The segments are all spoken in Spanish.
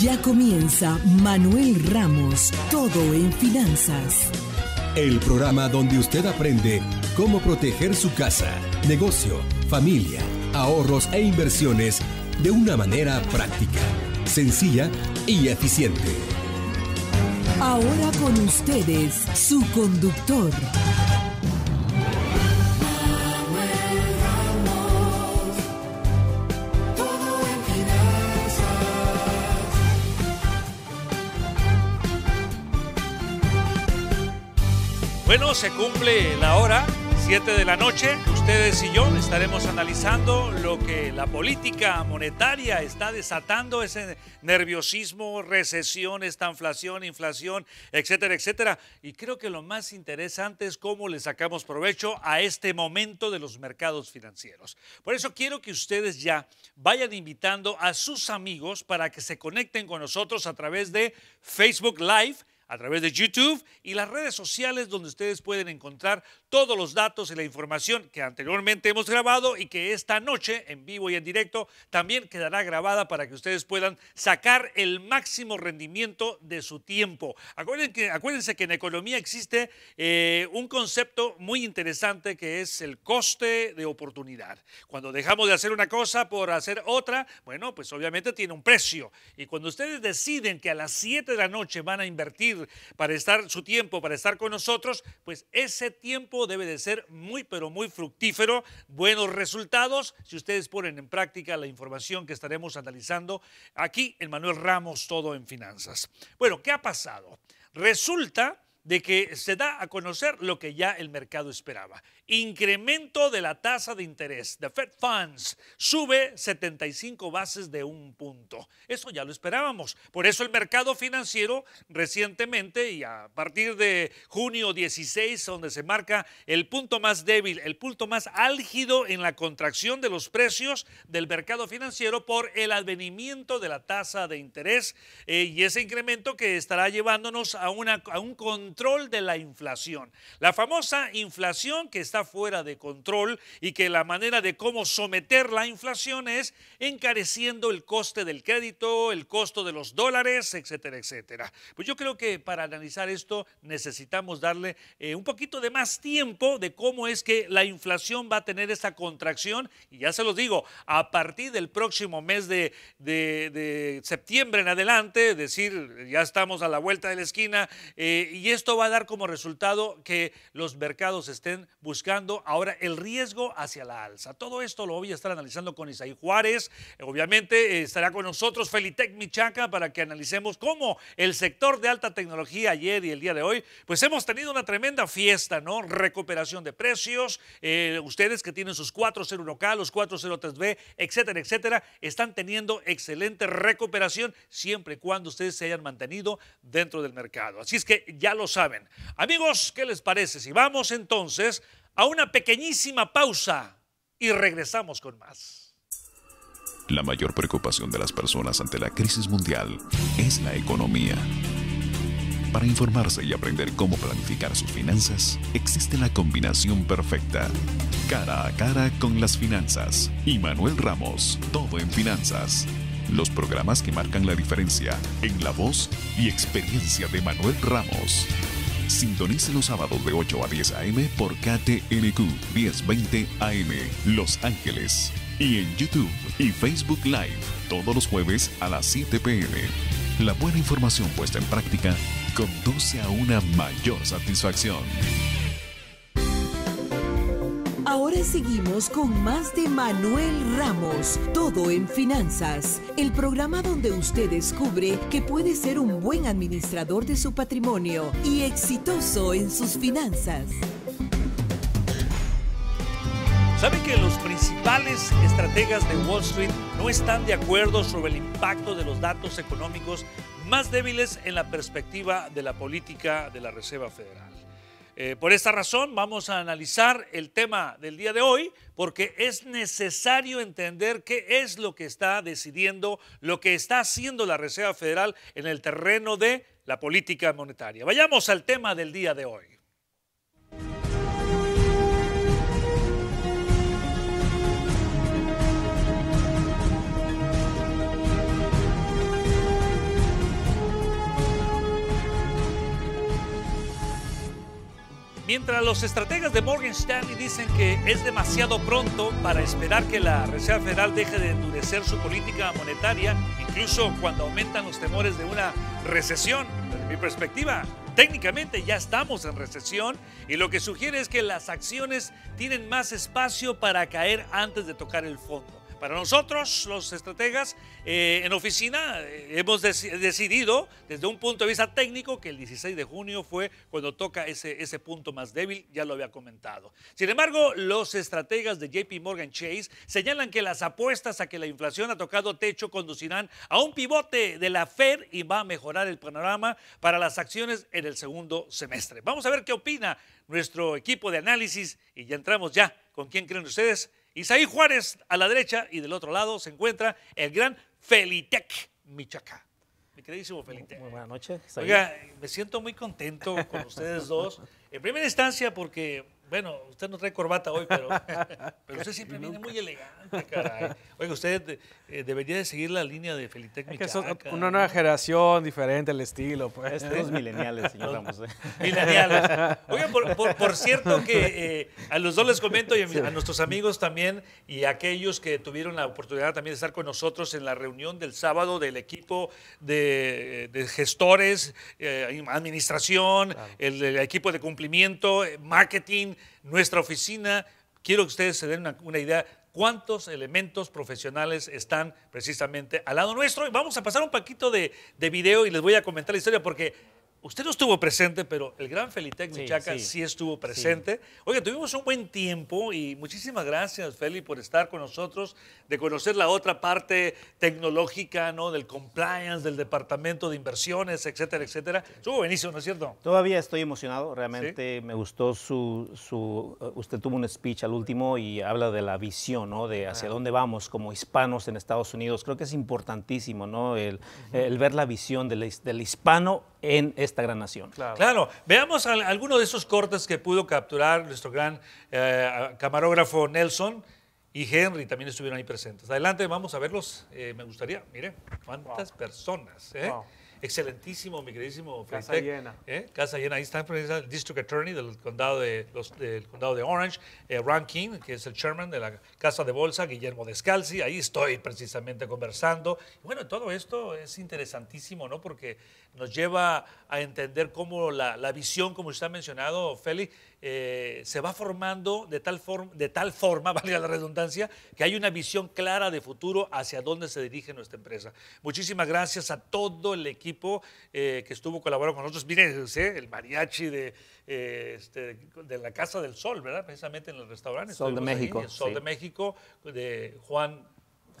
Ya comienza Manuel Ramos, todo en finanzas. El programa donde usted aprende cómo proteger su casa, negocio, familia, ahorros e inversiones de una manera práctica, sencilla y eficiente. Ahora con ustedes, su conductor, Bueno, se cumple la hora, 7 de la noche. Ustedes y yo estaremos analizando lo que la política monetaria está desatando, ese nerviosismo, recesión, inflación, inflación, etcétera, etcétera. Y creo que lo más interesante es cómo le sacamos provecho a este momento de los mercados financieros. Por eso quiero que ustedes ya vayan invitando a sus amigos para que se conecten con nosotros a través de Facebook Live a través de YouTube y las redes sociales donde ustedes pueden encontrar todos los datos y la información que anteriormente hemos grabado y que esta noche en vivo y en directo también quedará grabada para que ustedes puedan sacar el máximo rendimiento de su tiempo. Acuérdense que, acuérdense en economía existe eh, un concepto muy interesante que es el coste de oportunidad. Cuando dejamos de hacer una cosa por hacer otra, bueno, pues obviamente tiene un precio. Y cuando ustedes deciden que a las 7 de la noche van a invertir para estar su tiempo, para estar con nosotros, pues ese tiempo debe de ser muy, pero muy fructífero, buenos resultados, si ustedes ponen en práctica la información que estaremos analizando aquí en Manuel Ramos, todo en finanzas. Bueno, ¿qué ha pasado? Resulta de que se da a conocer lo que ya el mercado esperaba. Incremento de la tasa de interés. de Fed Funds sube 75 bases de un punto. Eso ya lo esperábamos. Por eso el mercado financiero recientemente y a partir de junio 16, donde se marca el punto más débil, el punto más álgido en la contracción de los precios del mercado financiero por el advenimiento de la tasa de interés eh, y ese incremento que estará llevándonos a, una, a un control de la inflación. La famosa inflación que está fuera de control y que la manera de cómo someter la inflación es encareciendo el coste del crédito, el costo de los dólares, etcétera, etcétera. Pues yo creo que para analizar esto necesitamos darle eh, un poquito de más tiempo de cómo es que la inflación va a tener esa contracción y ya se los digo, a partir del próximo mes de, de, septiembre en adelante, es decir, ya estamos a la vuelta de la esquina eh, y esto va a dar como resultado que los mercados estén buscando buscando ahora el riesgo hacia la alza. Todo esto lo voy a estar analizando con Isaí Juárez. Obviamente eh, estará con nosotros Felitec Michaca para que analicemos cómo el sector de alta tecnología ayer y el día de hoy, pues hemos tenido una tremenda fiesta, ¿no? Recuperación de precios. Eh, ustedes que tienen sus 401K, los 403B, etcétera, etcétera, están teniendo excelente recuperación siempre y cuando ustedes se hayan mantenido dentro del mercado. Así es que ya lo saben. Amigos, ¿qué les parece? Si vamos entonces a una pequeñísima pausa y regresamos con más. La mayor preocupación de las personas ante la crisis mundial es la economía. Para informarse y aprender cómo planificar sus finanzas, existe la combinación perfecta. Cara a cara con las finanzas. Y Manuel Ramos, todo en finanzas. Los programas que marcan la diferencia en la voz y experiencia de Manuel Ramos. Sintonice los sábados de 8 a 10 a.m. por KTNQ 1020 AM Los Ángeles. Y en YouTube y Facebook Live todos los jueves a las 7 p.m. La buena información puesta en práctica conduce a una mayor satisfacción. Ahora seguimos con más de Manuel Ramos, todo en finanzas, el programa donde usted descubre que puede ser un buen administrador de su patrimonio y exitoso en sus finanzas. ¿Sabe que los principales estrategas de Wall Street no están de acuerdo sobre el impacto de los datos económicos más débiles en la perspectiva de la política de la Reserva Federal? Eh, por esta razón vamos a analizar el tema del día de hoy porque es necesario entender qué es lo que está decidiendo, lo que está haciendo la Reserva Federal en el terreno de la política monetaria. Vayamos al tema del día de hoy. Mientras los estrategas de Morgan Stanley dicen que es demasiado pronto para esperar que la Reserva Federal deje de endurecer su política monetaria, incluso cuando aumentan los temores de una recesión, desde mi perspectiva, técnicamente ya estamos en recesión y lo que sugiere es que las acciones tienen más espacio para caer antes de tocar el fondo. Para nosotros, los estrategas eh, en oficina, eh, hemos decidido desde un punto de vista técnico que el 16 de junio fue cuando toca ese, ese punto más débil, ya lo había comentado. Sin embargo, los estrategas de JP Morgan Chase señalan que las apuestas a que la inflación ha tocado techo conducirán a un pivote de la Fed y va a mejorar el panorama para las acciones en el segundo semestre. Vamos a ver qué opina nuestro equipo de análisis y ya entramos ya con quién creen ustedes Isaí Juárez a la derecha y del otro lado se encuentra el gran Felitec Michaca. Mi queridísimo Felitec. Muy buenas noches. Oiga, me siento muy contento con ustedes dos. En primera instancia porque bueno, usted no trae corbata hoy, pero, usted siempre viene muy elegante, caray. Oiga, usted eh, debería de seguir la línea de Felitec Una nueva generación, diferente el estilo. Pues. los este mileniales, señor ¿eh? Mileniales. Oiga, por, cierto que eh, a los dos les comento y a, nuestros amigos también y a aquellos que tuvieron la oportunidad también de estar con nosotros en la reunión del sábado del equipo de, gestores, administración, el equipo de cumplimiento, marketing, nuestra oficina, quiero que ustedes se den una, idea cuántos elementos profesionales están precisamente al lado nuestro. Y vamos a pasar un paquito de, de video y les voy a comentar la historia porque Usted no estuvo presente, pero el gran Felitec Michaca sí, estuvo presente. Oiga, Oye, tuvimos un buen tiempo y muchísimas gracias, Feli, por estar con nosotros, de conocer la otra parte tecnológica, ¿no? Del compliance, del departamento de inversiones, etcétera, etcétera. Estuvo buenísimo, ¿no es cierto? Todavía estoy emocionado, realmente me gustó su, su, uh, Usted tuvo un speech al último y habla de la visión, ¿no? De hacia dónde vamos como hispanos en Estados Unidos. Creo que es importantísimo, ¿no? El, ver la visión del, del hispano en esta gran nación. Claro, veamos algunos de esos cortes que pudo capturar nuestro gran eh, camarógrafo Nelson y Henry también estuvieron ahí presentes. Adelante, vamos a verlos. Eh, me gustaría, mire, cuántas personas. ¿eh? Excelentísimo, mi queridísimo Casa llena. Casa llena. Ahí está pues, el District Attorney del condado de, los, del condado de Orange, Ron King, que es el chairman de la Casa de Bolsa, Guillermo Descalzi. Ahí estoy precisamente conversando. Bueno, todo esto es interesantísimo, ¿no? Porque nos lleva a entender cómo la, visión, como usted ha mencionado, Félix, eh, se va formando de tal, forma, de tal forma, valga la redundancia, que hay una visión clara de futuro hacia dónde se dirige nuestra empresa. Muchísimas gracias a todo el equipo eh, que estuvo colaborando con nosotros. Miren, ¿eh? el mariachi de, este, de la Casa del Sol, ¿verdad? Precisamente en el restaurante. Sol de México. Sol de México, de Juan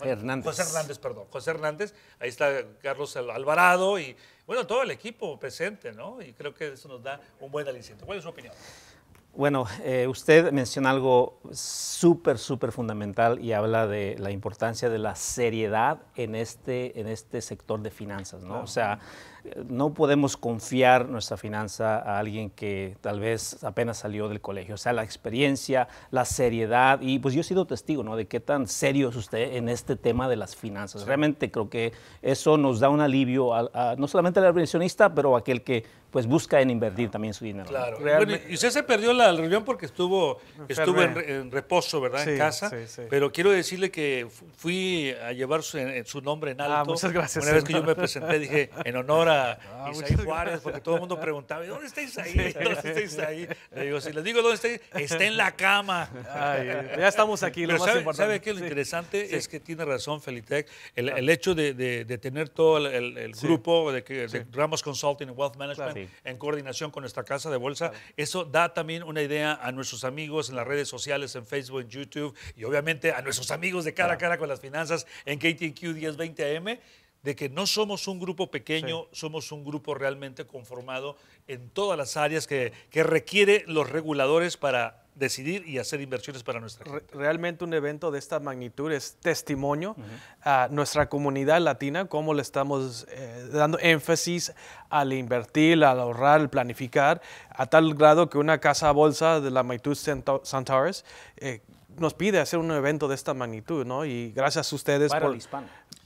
Hernández. José Hernández, perdón. José Hernández, ahí está Carlos Alvarado y, bueno, todo el equipo presente, ¿no? Y creo que eso nos da un buen aliciente. ¿Cuál es su opinión? Bueno, eh, usted menciona algo súper, súper fundamental y habla de la importancia de la seriedad en este, en este sector de finanzas, ¿no? O sea, no podemos confiar nuestra finanza a alguien que tal vez apenas salió del colegio. O sea, la experiencia, la seriedad, y pues yo he sido testigo, ¿no? De qué tan serio es usted en este tema de las finanzas. Realmente creo que eso nos da un alivio no solamente al inversionista, pero a aquel que pues busca en invertir también su dinero. Claro. y usted se perdió la reunión porque estuvo, en, reposo, ¿verdad? en casa. Pero quiero decirle que fui a llevar su, en, su nombre en ah, alto. muchas gracias. Una vez que yo me presenté dije, en honor a. Ah, Juárez, porque todo el mundo preguntaba, ¿dónde está Isaí? Le digo, si les digo dónde está está en la cama. ya estamos aquí, lo Pero más importante. ¿Sabe qué? Lo interesante es que tiene razón Felitec, el, hecho de, tener todo el, grupo de, Ramos Consulting and Wealth Management en coordinación con nuestra casa de bolsa, eso da también una idea a nuestros amigos en las redes sociales, en Facebook, en YouTube, y obviamente a nuestros amigos de cara a cara con las finanzas en KTQ 1020 AM, de que no somos un grupo pequeño, somos un grupo realmente conformado en todas las áreas que, que requiere los reguladores para decidir y hacer inversiones para nuestra gente. Realmente un evento de esta magnitud es testimonio a nuestra comunidad latina, cómo le estamos eh, dando énfasis al invertir, al ahorrar, al planificar, a tal grado que una casa bolsa de la magnitud Santares eh, nos pide hacer un evento de esta magnitud, ¿no? Y gracias a ustedes por... El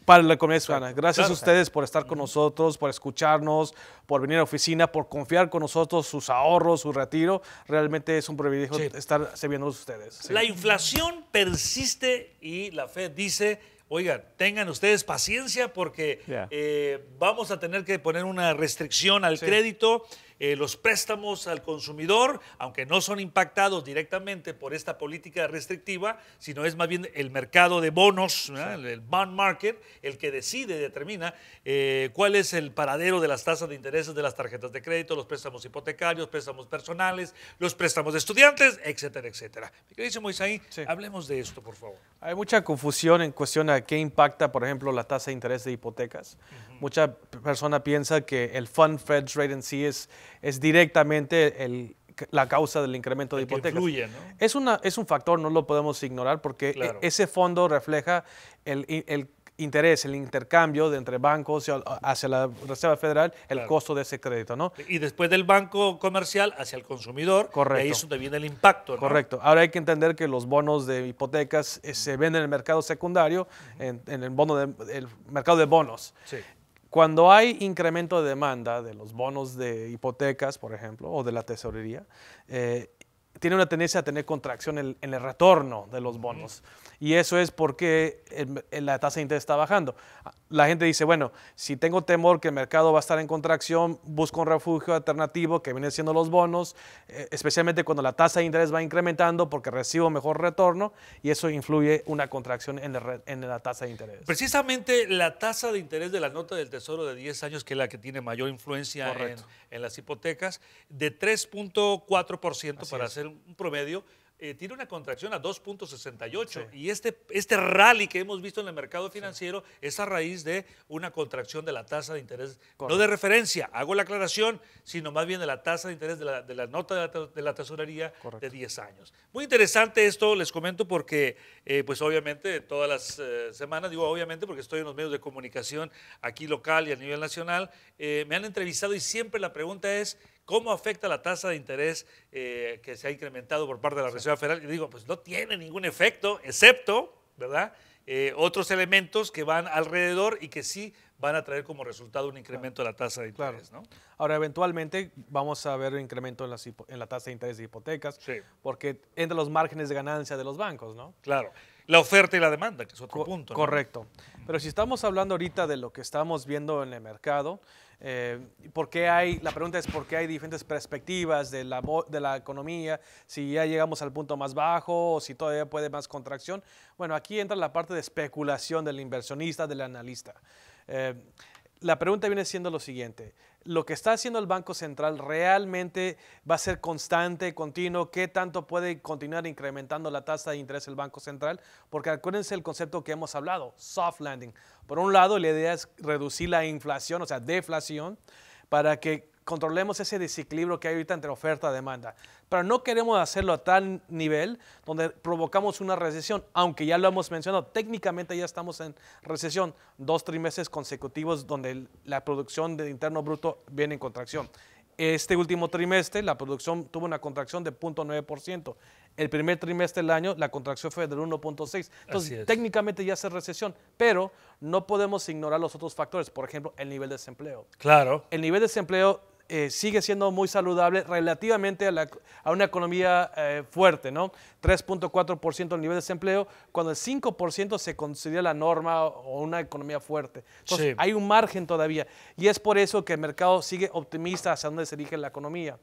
para la comunidad Gracias a ustedes por estar con nosotros, por escucharnos, por venir a oficina, por confiar con nosotros sus ahorros, su retiro. Realmente es un privilegio estar estar a ustedes. La inflación persiste y la Fed dice, oigan, tengan ustedes paciencia porque eh, vamos a tener que poner una restricción al crédito eh, los préstamos al consumidor, aunque no son impactados directamente por esta política restrictiva, sino es más bien el mercado de bonos, el bond market, el que decide, determina eh, cuál es el paradero de las tasas de intereses de las tarjetas de crédito, los préstamos hipotecarios, préstamos personales, los préstamos de estudiantes, etcétera, etcétera. ¿Qué dice ahí. hablemos de esto, por favor. Hay mucha confusión en cuestión a qué impacta, por ejemplo, la tasa de interés de hipotecas. Mucha persona piensa que el Fund Fed Rate en sí es es directamente la causa del incremento de hipotecas. es, una, es un factor, no lo podemos ignorar porque e ese fondo refleja el, interés, el intercambio de entre bancos hacia la Reserva Federal, el costo de ese crédito, ¿no? Y después del banco comercial hacia el consumidor, Correcto. ahí es donde viene el impacto, ¿no? Correcto. Ahora hay que entender que los bonos de hipotecas eh, se venden en el mercado secundario, en, el bono del mercado de bonos. Sí. Cuando hay incremento de demanda de los bonos de hipotecas, por ejemplo, o de la tesorería, eh, tiene una tendencia a tener contracción en, el retorno de los bonos. Y eso es porque la tasa de interés está bajando. La gente dice, bueno, si tengo temor que el mercado va a estar en contracción, busco un refugio alternativo que viene siendo los bonos, eh, especialmente cuando la tasa de interés va incrementando porque recibo mejor retorno y eso influye una contracción en la, tasa de interés. Precisamente la tasa de interés de la nota del Tesoro de 10 años, que es la que tiene mayor influencia en, las hipotecas, de 3.4% para hacer un promedio eh, tiene una contracción a 2.68 y este, este rally que hemos visto en el mercado financiero es a raíz de una contracción de la tasa de interés, no de referencia, hago la aclaración, sino más bien de la tasa de interés de la, nota de la, tesorería de 10 años. Muy interesante esto, les comento porque eh, pues obviamente todas las eh, semanas, digo obviamente porque estoy en los medios de comunicación aquí local y a nivel nacional, me han entrevistado y siempre la pregunta es, ¿Cómo afecta la tasa de interés eh, que se ha incrementado por parte de la Reserva Federal? Y digo, pues no tiene ningún efecto, excepto, ¿verdad? Eh, otros elementos que van alrededor y que sí van a traer como resultado un incremento de la tasa de interés. ¿no? Ahora, eventualmente vamos a ver un incremento en, la tasa de interés de hipotecas, porque entre los márgenes de ganancia de los bancos, ¿no? Claro. La oferta y la demanda, que es otro punto. Correcto. Pero si estamos hablando ahorita de lo que estamos viendo en el mercado, eh, qué hay, la pregunta es por qué hay diferentes perspectivas de la, de la economía, si ya llegamos al punto más bajo o si todavía puede más contracción. Bueno, aquí entra la parte de especulación del inversionista, del analista. Eh, la pregunta viene siendo lo siguiente. ¿Lo que está haciendo el Banco Central realmente va a ser constante, continuo? ¿Qué tanto puede continuar incrementando la tasa de interés del Banco Central? Porque acuérdense el concepto que hemos hablado, soft landing. Por un lado, la idea es reducir la inflación, o sea, deflación, para que controlemos ese desequilibrio que hay ahorita entre oferta y demanda. Pero no queremos hacerlo a tal nivel donde provocamos una recesión, aunque ya lo hemos mencionado, técnicamente ya estamos en recesión, dos trimestres consecutivos donde la producción de interno bruto viene en contracción. Este último trimestre la producción tuvo una contracción de 0.9% el primer trimestre del año la contracción fue del 1.6. Entonces, técnicamente ya es recesión, pero no podemos ignorar los otros factores, por ejemplo, el nivel de desempleo. Claro. El nivel de desempleo eh, sigue siendo muy saludable relativamente a, una economía eh, fuerte, ¿no? 3.4% el nivel de desempleo, cuando el 5% se considera la norma o una economía fuerte. Entonces, hay un margen todavía. Y es por eso que el mercado sigue optimista hacia dónde se dirige la economía.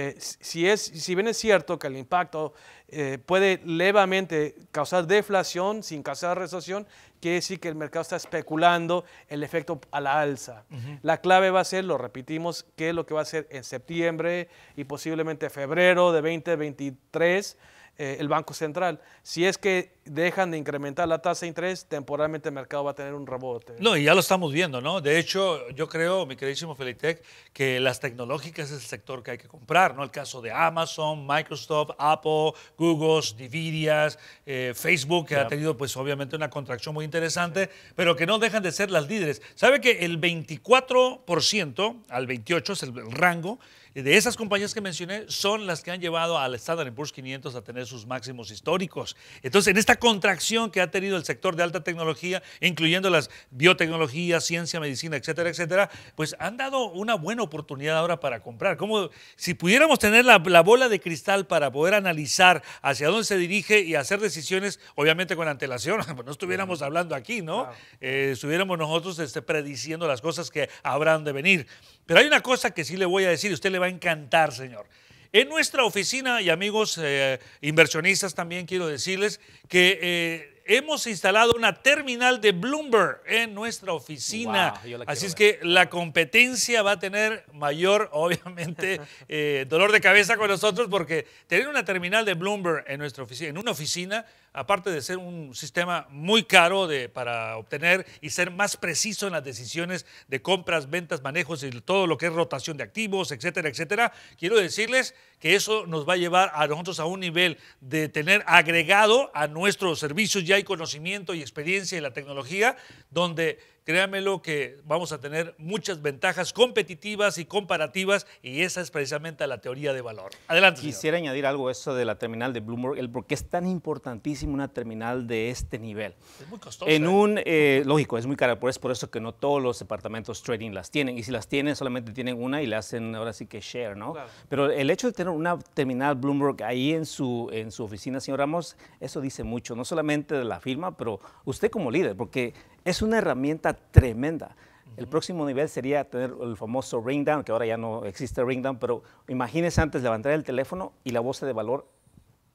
Eh, si, es, si bien es cierto que el impacto eh, puede levemente causar deflación sin causar recesión, quiere decir que el mercado está especulando el efecto a la alza. La clave va a ser, lo repetimos, qué es lo que va a ser en septiembre y posiblemente febrero de 2023 eh, el Banco Central. Si es que dejan de incrementar la tasa de interés, temporalmente el mercado va a tener un rebote. No, y ya lo estamos viendo, ¿no? De hecho, yo creo, mi queridísimo Felitec, que las tecnológicas es el sector que hay que comprar, ¿no? El caso de Amazon, Microsoft, Apple, Google, Nvidia, eh, Facebook, que ha tenido, pues, obviamente una contracción muy interesante, pero que no dejan de ser las líderes. ¿Sabe que el 24% al 28% es el rango, de esas compañías que mencioné son las que han llevado al Standard Poor's 500 a tener sus máximos históricos. Entonces, en esta contracción que ha tenido el sector de alta tecnología, incluyendo las biotecnologías, ciencia, medicina, etcétera, etcétera, pues han dado una buena oportunidad ahora para comprar. Como si pudiéramos tener la, bola de cristal para poder analizar hacia dónde se dirige y hacer decisiones, obviamente con antelación, pues no estuviéramos hablando aquí, ¿no? Eh, estuviéramos nosotros este, prediciendo las cosas que habrán de venir. Pero hay una cosa que sí le voy a decir y usted le va a encantar, señor. En nuestra oficina, y amigos eh, inversionistas también quiero decirles que eh, hemos instalado una terminal de Bloomberg en nuestra oficina. Así es que la competencia va a tener mayor, obviamente, eh, dolor de cabeza con nosotros porque tener una terminal de Bloomberg en nuestra oficina, en una oficina, aparte de ser un sistema muy caro para obtener y ser más preciso en las decisiones de compras, ventas, manejos y todo lo que es rotación de activos, etcétera, etcétera, quiero decirles que eso nos va a llevar a nosotros a un nivel de tener agregado a nuestros servicios ya conocimiento y experiencia en la tecnología donde créamelo que vamos a tener muchas ventajas competitivas y comparativas y esa es precisamente la teoría de valor. Adelante. Quisiera añadir algo a eso de la terminal de Bloomberg, el por es tan importantísimo una terminal de este nivel. Es muy costosa. En ¿eh? un, eh, lógico, es muy cara, por es por eso que no todos los departamentos trading las tienen y si las tienen solamente tienen una y le hacen ahora sí que share, ¿no? Pero el hecho de tener una terminal Bloomberg ahí en su, en su oficina, señor Ramos, eso dice mucho, no solamente de la firma, pero usted como líder, porque es una herramienta tremenda. El próximo nivel sería tener el famoso ring down, que ahora ya no existe ring down, pero imagínese antes levantar el teléfono y la voz de valor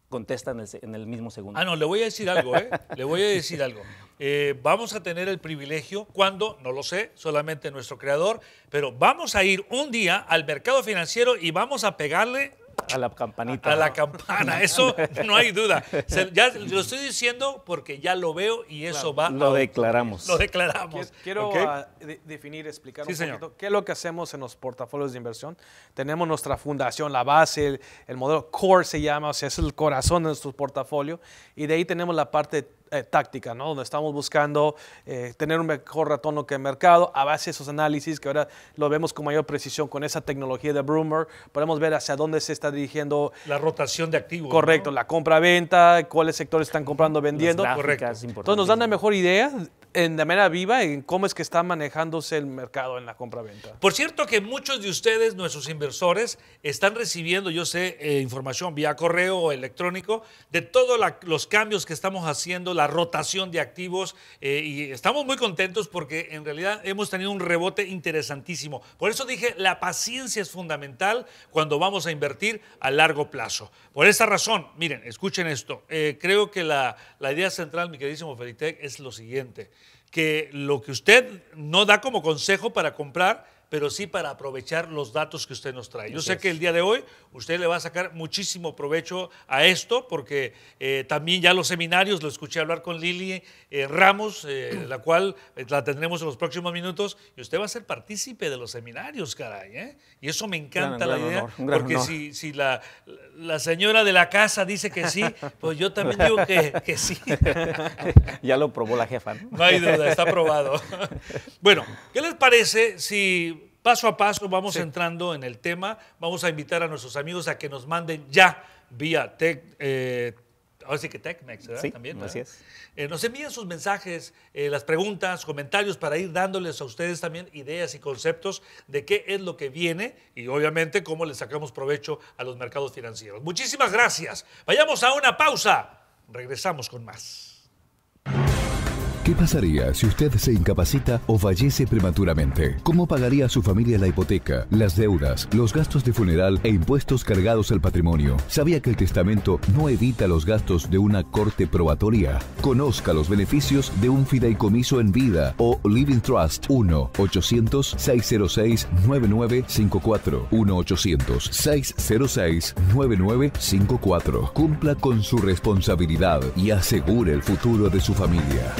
contesta en el, mismo segundo. Ah, no, le voy a decir algo, ¿eh? le voy a decir algo. Eh, vamos a tener el privilegio, cuando, no lo sé, solamente nuestro creador, pero vamos a ir un día al mercado financiero y vamos a pegarle a la campanita. A, la campana, eso no hay duda. ya lo estoy diciendo porque ya lo veo y eso va. Lo declaramos. Lo declaramos. Quiero, ah, definir, explicar un poquito qué es lo que hacemos en los portafolios de inversión. Tenemos nuestra fundación, la base, el, el modelo core se llama, o sea, es el corazón de nuestro portafolio. Y de ahí tenemos la parte eh, táctica, ¿no? Donde estamos buscando eh, tener un mejor retorno que el mercado a base de esos análisis que ahora lo vemos con mayor precisión con esa tecnología de Broomer. Podemos ver hacia dónde se está dirigiendo. La rotación de activos. Correcto, la compra-venta, cuáles sectores están comprando, vendiendo. Correcto. Entonces nos dan la mejor idea en, de manera viva en cómo es que está manejándose el mercado en la compra-venta. Por cierto que muchos de ustedes, nuestros inversores, están recibiendo, yo sé, eh, información vía correo o electrónico de todos los cambios que estamos haciendo, rotación de activos eh, y estamos muy contentos porque en realidad hemos tenido un rebote interesantísimo. Por eso dije, la paciencia es fundamental cuando vamos a invertir a largo plazo. Por esa razón, miren, escuchen esto. Eh, creo que la, idea central, mi queridísimo Feritec, es lo siguiente, que lo que usted no da como consejo para comprar, pero sí para aprovechar los datos que usted nos trae. Yo sé que el día de hoy usted le va a sacar muchísimo provecho a esto, porque eh, también ya los seminarios, lo escuché hablar con Lili eh, Ramos, eh, la cual la tendremos en los próximos minutos, y usted va a ser partícipe de los seminarios, caray. ¿eh? Y eso me encanta la idea, porque si, la, señora de la casa dice que sí, pues yo también digo que, que sí. ya lo probó la jefa. ¿no? no hay duda, está probado. bueno, ¿qué les parece si paso a paso vamos entrando en el tema. Vamos a invitar a nuestros amigos a que nos manden ya vía tech, eh, ahora sí que TechMex, ¿verdad? También, eh, nos envían sus mensajes, eh, las preguntas, comentarios para ir dándoles a ustedes también ideas y conceptos de qué es lo que viene y obviamente cómo le sacamos provecho a los mercados financieros. Muchísimas gracias. Vayamos a una pausa. Regresamos con más. ¿Qué pasaría si usted se incapacita o fallece prematuramente? ¿Cómo pagaría a su familia la hipoteca, las deudas, los gastos de funeral e impuestos cargados al patrimonio? ¿Sabía que el testamento no evita los gastos de una corte probatoria? Conozca los beneficios de un fideicomiso en vida o Living Trust 1-800-606-9954. 1-800-606-9954. Cumpla con su responsabilidad y asegure el futuro de su familia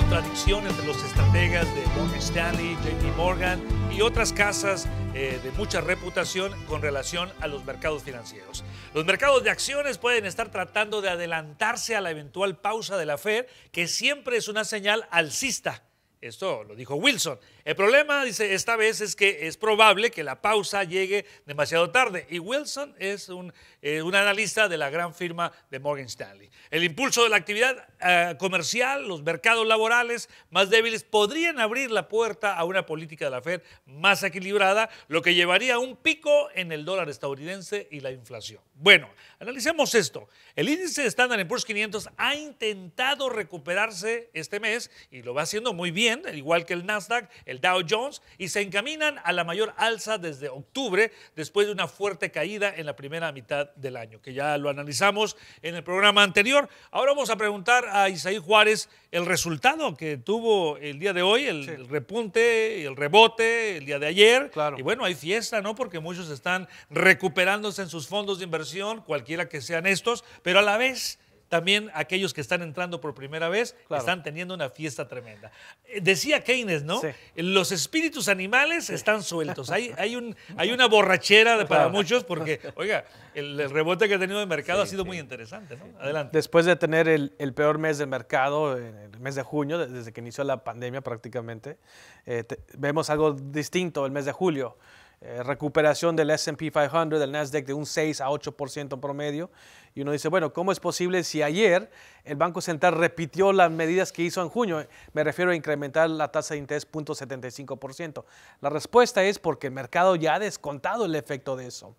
contradicción entre los estrategas de Morgan Stanley, JP Morgan y otras casas eh, de mucha reputación con relación a los mercados financieros. Los mercados de acciones pueden estar tratando de adelantarse a la eventual pausa de la Fed, que siempre es una señal alcista. Esto lo dijo Wilson el problema, dice, esta vez es que es probable que la pausa llegue demasiado tarde. Y Wilson es un, eh, analista de la gran firma de Morgan Stanley. El impulso de la actividad eh, comercial, los mercados laborales más débiles podrían abrir la puerta a una política de la Fed más equilibrada, lo que llevaría a un pico en el dólar estadounidense y la inflación. Bueno, analicemos esto. El índice de en Poor's 500 ha intentado recuperarse este mes y lo va haciendo muy bien, igual que el Nasdaq, el Dow Jones y se encaminan a la mayor alza desde octubre después de una fuerte caída en la primera mitad del año, que ya lo analizamos en el programa anterior. Ahora vamos a preguntar a Isaí Juárez el resultado que tuvo el día de hoy, el, el repunte, el rebote, el día de ayer. Claro. Y bueno, hay fiesta, ¿no? Porque muchos están recuperándose en sus fondos de inversión, cualquiera que sean estos, pero a la vez también aquellos que están entrando por primera vez están teniendo una fiesta tremenda. Eh, decía Keynes, ¿no? Los espíritus animales están sueltos. Hay, hay, un, hay una borrachera para muchos porque, oiga, el, rebote que ha tenido el mercado ha sido muy interesante, ¿no? Adelante. Después de tener el, el, peor mes del mercado, el mes de junio, desde que inició la pandemia prácticamente, eh, vemos algo distinto el mes de julio. Eh, recuperación del SP 500, del Nasdaq, de un 6 a 8% promedio. Y uno dice, bueno, ¿cómo es posible si ayer el Banco Central repitió las medidas que hizo en junio? Me refiero a incrementar la tasa de interés 0.75%. La respuesta es porque el mercado ya ha descontado el efecto de eso.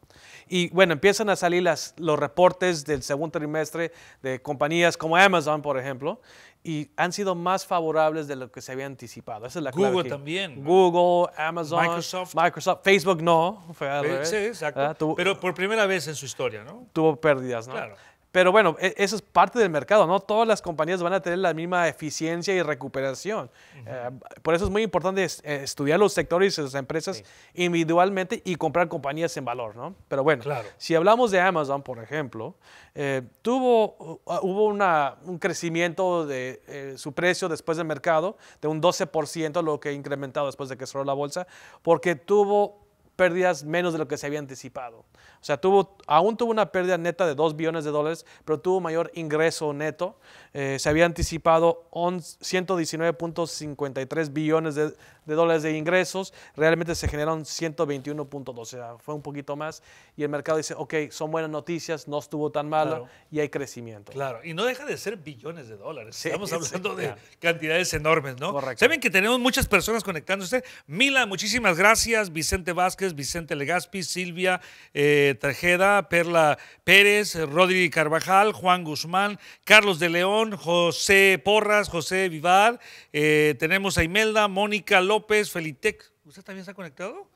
Y bueno, empiezan a salir las, los reportes del segundo trimestre de compañías como Amazon, por ejemplo, y han sido más favorables de lo que se había anticipado. Esa es la Google también. Google, Amazon, Microsoft. Facebook no. Eh, exacto. Ah, Pero por primera vez en su historia, ¿no? Tuvo pérdidas, ¿no? Claro. Pero bueno, e, eso es parte del mercado, no todas las compañías van a tener la misma eficiencia y recuperación. Eh, por eso es muy importante eh, estudiar los sectores y las empresas individualmente y comprar compañías en valor, ¿no? Pero bueno, si hablamos de Amazon, por ejemplo, eh, tuvo, uh, uh, hubo un crecimiento de su precio después del mercado de un 12%, lo que ha incrementado después de que cerró la bolsa, porque tuvo pérdidas menos de lo que se había anticipado. O sea, tuvo, aún tuvo una pérdida neta de 2 billones de dólares, pero tuvo mayor ingreso neto. Eh, se había anticipado 119.53 billones de, dólares de ingresos. Realmente se generaron 121.2, o sea, fue un poquito más. Y el mercado dice, ok, son buenas noticias, no estuvo tan malo y hay crecimiento. Claro, y no deja de ser billones de dólares. Estamos hablando de cantidades enormes, ¿no? Correcto. Saben que tenemos muchas personas conectándose. Mila, muchísimas gracias. Vicente Vázquez, Vicente Legaspi, Silvia. Eh, Tajeda, Perla Pérez, Rodri Carvajal, Juan Guzmán, Carlos de León, José Porras, José Vivar, eh, tenemos a Imelda, Mónica López, Felitec, ¿Usted también está conectado?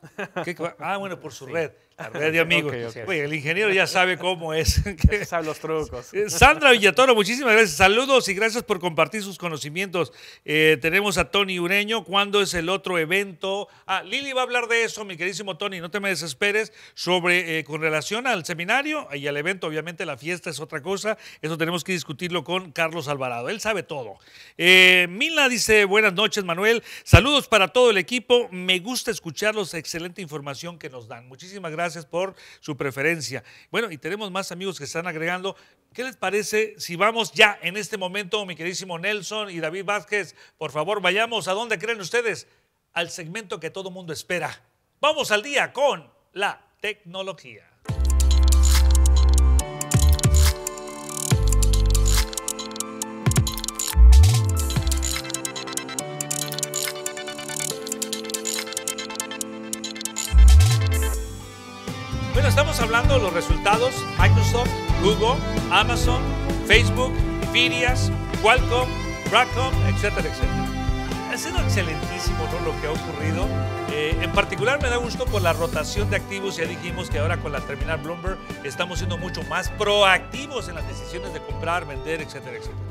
ah, bueno, por su red. Ah, el ingeniero ya sabe cómo es. sabe los trucos. Sandra Villatoro, muchísimas gracias. Saludos y gracias por compartir sus conocimientos. Eh, tenemos a Tony Ureño. ¿Cuándo es el otro evento? Ah, Lili va a hablar de eso, mi queridísimo Tony. No te me desesperes. Sobre, eh, con relación al seminario y al evento, obviamente la fiesta es otra cosa. Eso tenemos que discutirlo con Carlos Alvarado. Él sabe todo. Eh, Mila dice, buenas noches, Manuel. Saludos para todo el equipo. Me gusta escuchar la excelente información que nos dan. Muchísimas gracias gracias por su preferencia. Bueno, y tenemos más amigos que están agregando. ¿Qué les parece si vamos ya en este momento, mi queridísimo Nelson y David Vázquez? Por favor, vayamos a dónde creen ustedes, al segmento que todo mundo espera. Vamos al día con la tecnología. estamos hablando de los resultados, Microsoft, Google, Amazon, Facebook, Fidias, Qualcomm, Broadcom, etcétera, etcétera. Ha sido excelentísimo ¿no? lo que ha ocurrido. Eh, en particular me da gusto por la rotación de activos. Ya dijimos que ahora con la terminal Bloomberg estamos siendo mucho más proactivos en las decisiones de comprar, vender, etcétera, etcétera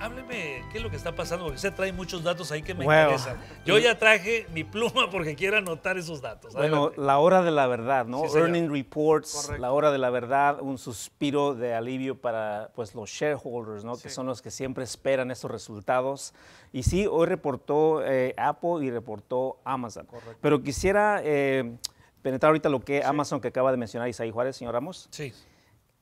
hábleme qué es lo que está pasando, porque usted trae muchos datos ahí que me interesan. Yo ya traje mi pluma porque quiero anotar esos datos. Bueno, la hora de la verdad, ¿no? Earning reports, la hora de la verdad, un suspiro de alivio para pues, los shareholders, ¿no? Que son los que siempre esperan esos resultados. Y sí, hoy reportó eh, Apple y reportó Amazon. Correcto. Pero quisiera... Eh, penetrar ahorita lo que Amazon que acaba de mencionar Isaí Juárez, señor Ramos. Sí.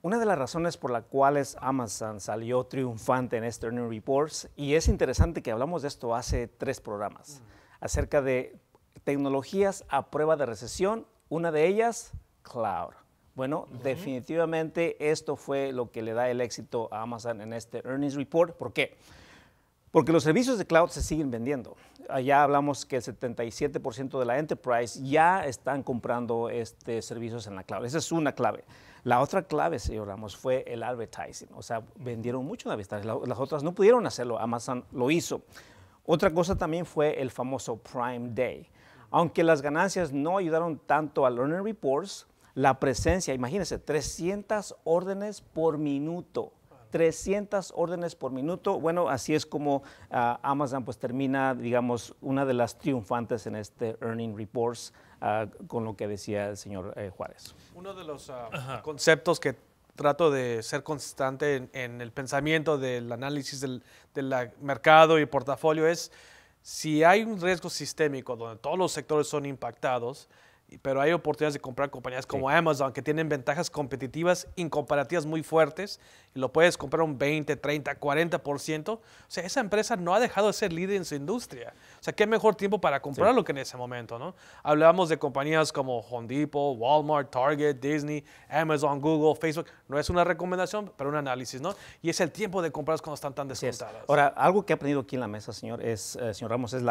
Una de las razones por las cuales Amazon salió triunfante en este Earnings Reports, y es interesante que hablamos de esto hace tres programas, mm. acerca de tecnologías a prueba de recesión, una de ellas, cloud. Bueno, definitivamente esto fue lo que le da el éxito a Amazon en este Earnings Report. ¿Por qué? Porque los servicios de cloud se siguen vendiendo. Allá hablamos que el 77% de la enterprise ya están comprando este, servicios en la cloud. Esa es una clave. La otra clave, señor Ramos, fue el advertising. O sea, vendieron mucho en Las otras no pudieron hacerlo. Amazon lo hizo. Otra cosa también fue el famoso Prime Day. Aunque las ganancias no ayudaron tanto a Learner Reports, la presencia, imagínense, 300 órdenes por minuto 300 órdenes por minuto. Bueno, así es como ah, Amazon pues termina, digamos, una de las triunfantes en este earning reports ah, con lo que decía el señor eh, Juárez. Uno de los ah, conceptos que trato de ser constante en, el pensamiento del análisis del, mercado y portafolio es si hay un riesgo sistémico donde todos los sectores son impactados, pero hay oportunidades de comprar compañías como Amazon que tienen ventajas competitivas incomparativas muy fuertes y lo puedes comprar un 20, 30, 40%. O sea, esa empresa no ha dejado de ser líder en su industria. O sea, qué mejor tiempo para comprarlo que en ese momento, ¿no? Hablábamos de compañías como Home Depot, Walmart, Target, Disney, Amazon, Google, Facebook. No es una recomendación, pero un análisis, ¿no? Y es el tiempo de comprar cuando están tan descontadas. Ahora, algo que he aprendido aquí en la mesa, señor, es, eh, señor Ramos, es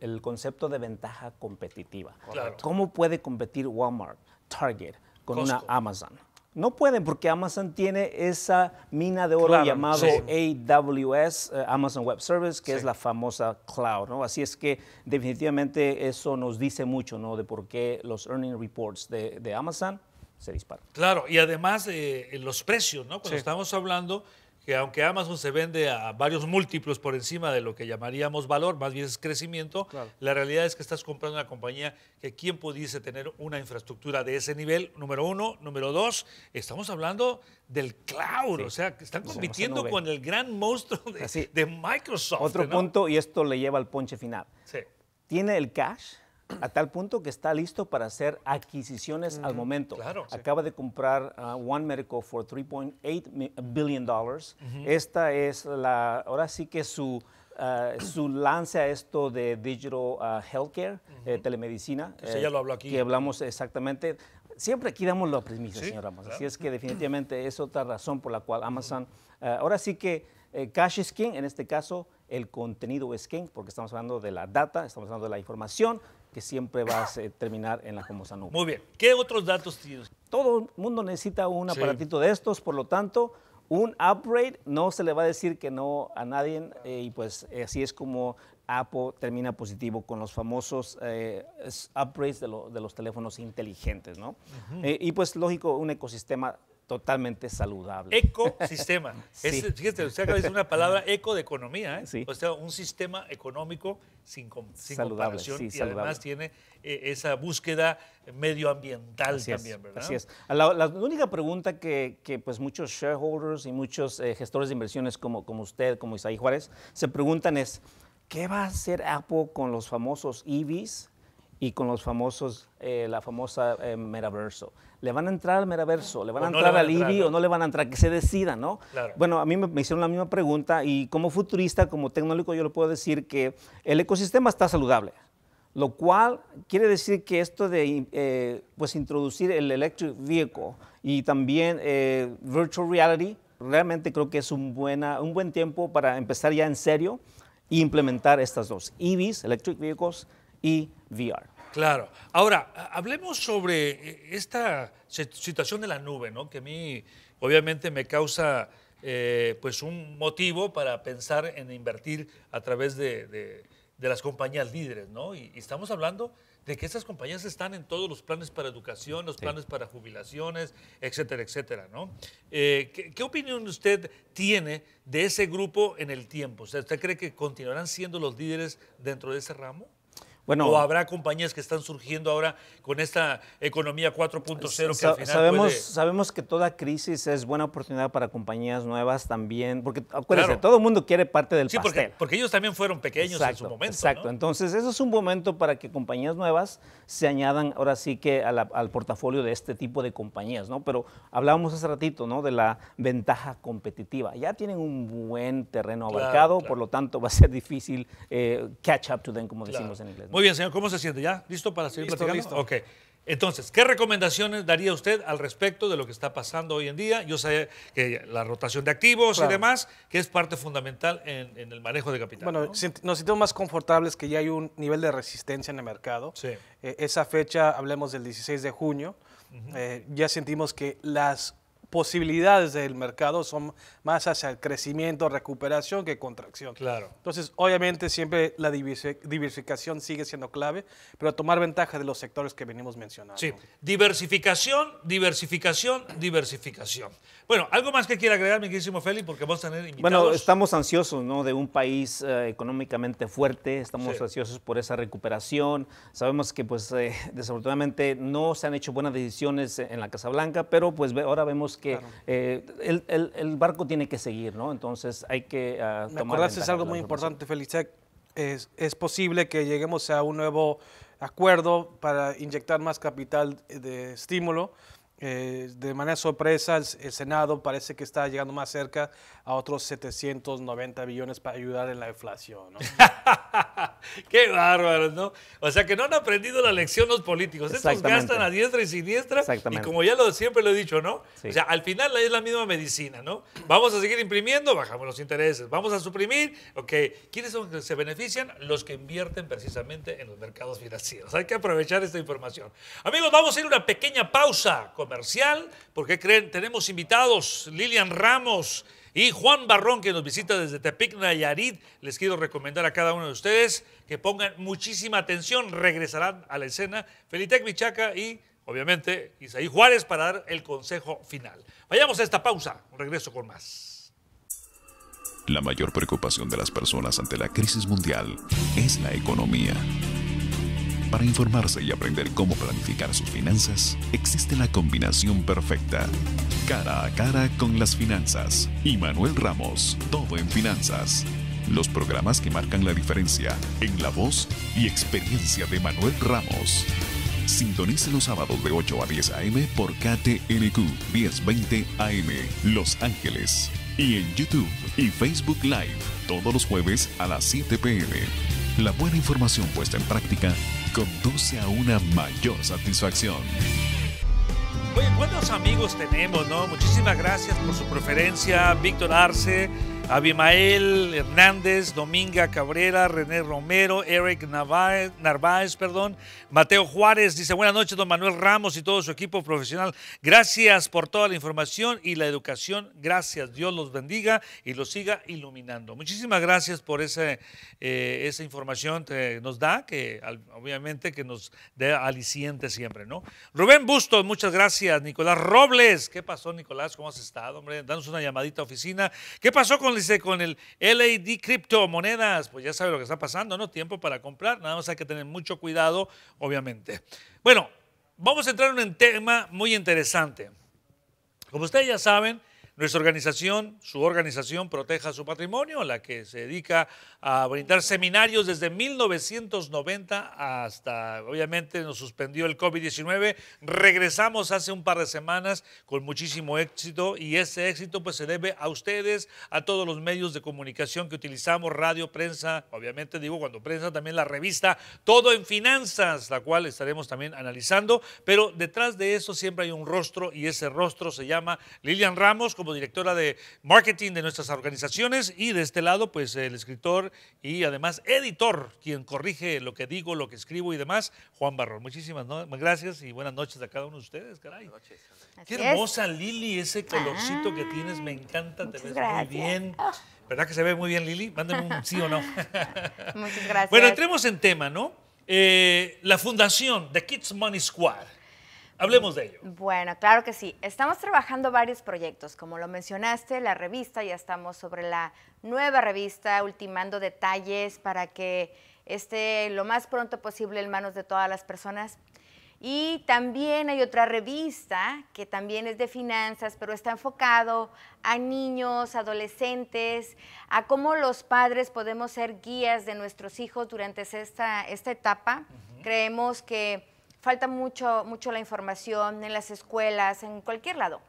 el concepto de ventaja competitiva. ¿Cómo puede competir Walmart, Target, con una Amazon? No pueden porque Amazon tiene esa mina de oro llamado AWS, Amazon Web Service, que es la famosa cloud, ¿no? Así es que definitivamente eso nos dice mucho, ¿no? De por qué los earning reports de, Amazon se disparan. Claro, y además eh, los precios, ¿no? Cuando estamos hablando que aunque Amazon se vende a varios múltiplos por encima de lo que llamaríamos valor, más bien es crecimiento, la realidad es que estás comprando una compañía que quién pudiese tener una infraestructura de ese nivel, número uno, número dos, estamos hablando del cloud, o sea, que están compitiendo con el gran monstruo de, Microsoft. Otro punto, y esto le lleva al ponche final. Tiene el cash a tal punto que está listo para hacer adquisiciones al momento. Acaba de comprar One Medical for 3.8 billion Esta es la, ahora sí que su, ah, lance a esto de digital ah, healthcare, eh, telemedicina. ya eh, lo aquí. Que hablamos exactamente. Siempre aquí damos la premisa, señor Ramos. Así es que definitivamente es otra razón por la cual Amazon, eh, ahora sí que cash is king, en este caso el contenido es king, porque estamos hablando de la data, estamos hablando de la información, que siempre va a eh, terminar en la Sanu. Muy bien. ¿Qué otros datos tienes? Todo el mundo necesita un aparatito de estos, por lo tanto, un upgrade no se le va a decir que no a nadie eh, y pues eh, así es como Apple termina positivo con los famosos upgrades de, los teléfonos inteligentes, ¿no? y pues lógico, un ecosistema totalmente saludable. Ecosistema. sí. fíjate, usted acaba de decir una palabra eco de economía, ¿eh? o sea, un sistema económico sin, comparación y además tiene eh, esa búsqueda medioambiental también, ¿verdad? Así es. La, única pregunta que, pues muchos shareholders y muchos eh, gestores de inversiones como, usted, como Isaí Juárez, se preguntan es, ¿qué va a hacer Apple con los famosos EVs? y con los famosos, la famosa metaverso. ¿Le van a entrar al meraverso? ¿Le van a entrar al IBI o no le van a entrar? Que se decida, ¿no? Bueno, a mí me, hicieron la misma pregunta y como futurista, como tecnólogo, yo le puedo decir que el ecosistema está saludable, lo cual quiere decir que esto de eh, pues introducir el electric vehicle y también eh, virtual reality, realmente creo que es un, buena, un buen tiempo para empezar ya en serio e implementar estas dos, EVs, electric vehicles y VR. Claro. Ahora, hablemos sobre eh, esta situación de la nube, ¿no? Que a mí, obviamente, me causa eh, pues un motivo para pensar en invertir a través de, las compañías líderes, ¿no? Y, estamos hablando de que esas compañías están en todos los planes para educación, los planes para jubilaciones, etcétera, etcétera, ¿no? Eh, ¿qué, opinión usted tiene de ese grupo en el tiempo? ¿Usted cree que continuarán siendo los líderes dentro de ese ramo? ¿O habrá compañías que están surgiendo ahora con esta economía 4.0 que al final sabemos, sabemos que toda crisis es buena oportunidad para compañías nuevas también, porque acuérdense, todo el mundo quiere parte del sí, pastel. Porque, porque ellos también fueron pequeños en su momento. Exacto, entonces eso es un momento para que compañías nuevas se añadan ahora sí que al portafolio de este tipo de compañías, ¿no? Pero hablábamos hace ratito, ¿no? De la ventaja competitiva. Ya tienen un buen terreno abarcado, por lo tanto va a ser difícil eh, catch up to them, como decimos en inglés. ¿no? Muy bien, señor, ¿cómo se siente? ¿Ya? ¿Listo para seguir platicando? Listo. Ok. Entonces, ¿qué recomendaciones daría usted al respecto de lo que está pasando hoy en día? Yo sé que la rotación de activos y demás, que es parte fundamental en, el manejo de capital. Bueno, nos sentimos más confortables que ya hay un nivel de resistencia en el mercado. Sí. Eh, esa fecha, hablemos del 16 de junio, eh, ya sentimos que las posibilidades del mercado son más hacia el crecimiento, recuperación que contracción. Claro. Entonces, obviamente siempre la diversificación sigue siendo clave, pero tomar ventaja de los sectores que venimos mencionando. Sí, diversificación, diversificación, diversificación. Bueno, ¿algo más que quiera agregar, mi queridísimo Feli? Porque vamos a tener invitados. Bueno, estamos ansiosos, ¿no? De un país eh, económicamente fuerte, estamos ansiosos por esa recuperación. Sabemos que, pues, eh, desafortunadamente no se han hecho buenas decisiones en la Casa Blanca, pero pues ahora vemos que eh, el, el, barco tiene que seguir, ¿no? Entonces hay que... Uh, Me es algo muy importante, Felice. Eh, es, es posible que lleguemos a un nuevo acuerdo para inyectar más capital de estímulo eh, de manera sorpresa, el, Senado parece que está llegando más cerca a otros 790 billones para ayudar en la inflación. ¿no? Qué bárbaro, ¿no? O sea que no han aprendido la lección los políticos. Estos gastan a diestra y siniestra. Y como ya lo, siempre lo he dicho, ¿no? O sea, al final es la misma medicina, ¿no? Vamos a seguir imprimiendo, bajamos los intereses. Vamos a suprimir, ok. ¿Quiénes son los que se benefician? Los que invierten precisamente en los mercados financieros. Hay que aprovechar esta información. Amigos, vamos a ir a una pequeña pausa con comercial, porque creen, tenemos invitados Lilian Ramos y Juan Barrón que nos visita desde Tepic Nayarit. Les quiero recomendar a cada uno de ustedes que pongan muchísima atención, regresarán a la escena Felitec Michaca y obviamente Isaí Juárez para dar el consejo final. Vayamos a esta pausa, Un regreso con más. La mayor preocupación de las personas ante la crisis mundial es la economía. Para informarse y aprender cómo planificar sus finanzas, existe la combinación perfecta. Cara a cara con las finanzas. Y Manuel Ramos, todo en finanzas. Los programas que marcan la diferencia en la voz y experiencia de Manuel Ramos. Sintonice los sábados de 8 a 10 a.m. por KTNQ 1020 AM Los Ángeles. Y en YouTube y Facebook Live todos los jueves a las 7 p.m. La buena información puesta en práctica conduce a una mayor satisfacción. Oye, ¿cuántos amigos tenemos, no? Muchísimas gracias por su preferencia, Víctor Arce. Abimael Hernández, Dominga Cabrera, René Romero, Eric Narváez, Narváez, perdón, Mateo Juárez dice buenas noches, don Manuel Ramos y todo su equipo profesional. Gracias por toda la información y la educación. Gracias, Dios los bendiga y los siga iluminando. Muchísimas gracias por ese, eh, esa información que nos da, que obviamente que nos dé aliciente siempre, ¿no? Rubén Bustos, muchas gracias. Nicolás Robles, ¿qué pasó, Nicolás? ¿Cómo has estado, hombre? Danos una llamadita a oficina. ¿Qué pasó con dice, con el LAD criptomonedas, pues ya sabe lo que está pasando, ¿no? Tiempo para comprar, nada más hay que tener mucho cuidado, obviamente. Bueno, vamos a entrar en un tema muy interesante. Como ustedes ya saben, nuestra organización, su organización Proteja su Patrimonio, la que se dedica a brindar seminarios desde 1990 hasta, obviamente, nos suspendió el COVID-19. Regresamos hace un par de semanas con muchísimo éxito y ese éxito pues se debe a ustedes, a todos los medios de comunicación que utilizamos, radio, prensa, obviamente digo cuando prensa, también la revista, todo en finanzas, la cual estaremos también analizando, pero detrás de eso siempre hay un rostro y ese rostro se llama Lilian Ramos, directora de marketing de nuestras organizaciones y de este lado, pues el escritor y además editor, quien corrige lo que digo, lo que escribo y demás, Juan Barrón. Muchísimas gracias y buenas noches a cada uno de ustedes, caray. noches. Qué hermosa Lili, ese ah. colorcito que tienes, me encanta, te ves muy bien. Oh. ¿Verdad que se ve muy bien, Lili? Mándame un sí o no. Muchas gracias. Bueno, entremos en tema, ¿no? Eh, la fundación The Kids Money Squad Hablemos de ello. Bueno, claro que sí. Estamos trabajando varios proyectos. Como lo mencionaste, la revista, ya estamos sobre la nueva revista, ultimando detalles para que esté lo más pronto posible en manos de todas las personas. Y también hay otra revista que también es de finanzas, pero está enfocado a niños, adolescentes, a cómo los padres podemos ser guías de nuestros hijos durante esta, esta etapa. Creemos que falta mucho, mucho la información en las escuelas, en cualquier lado.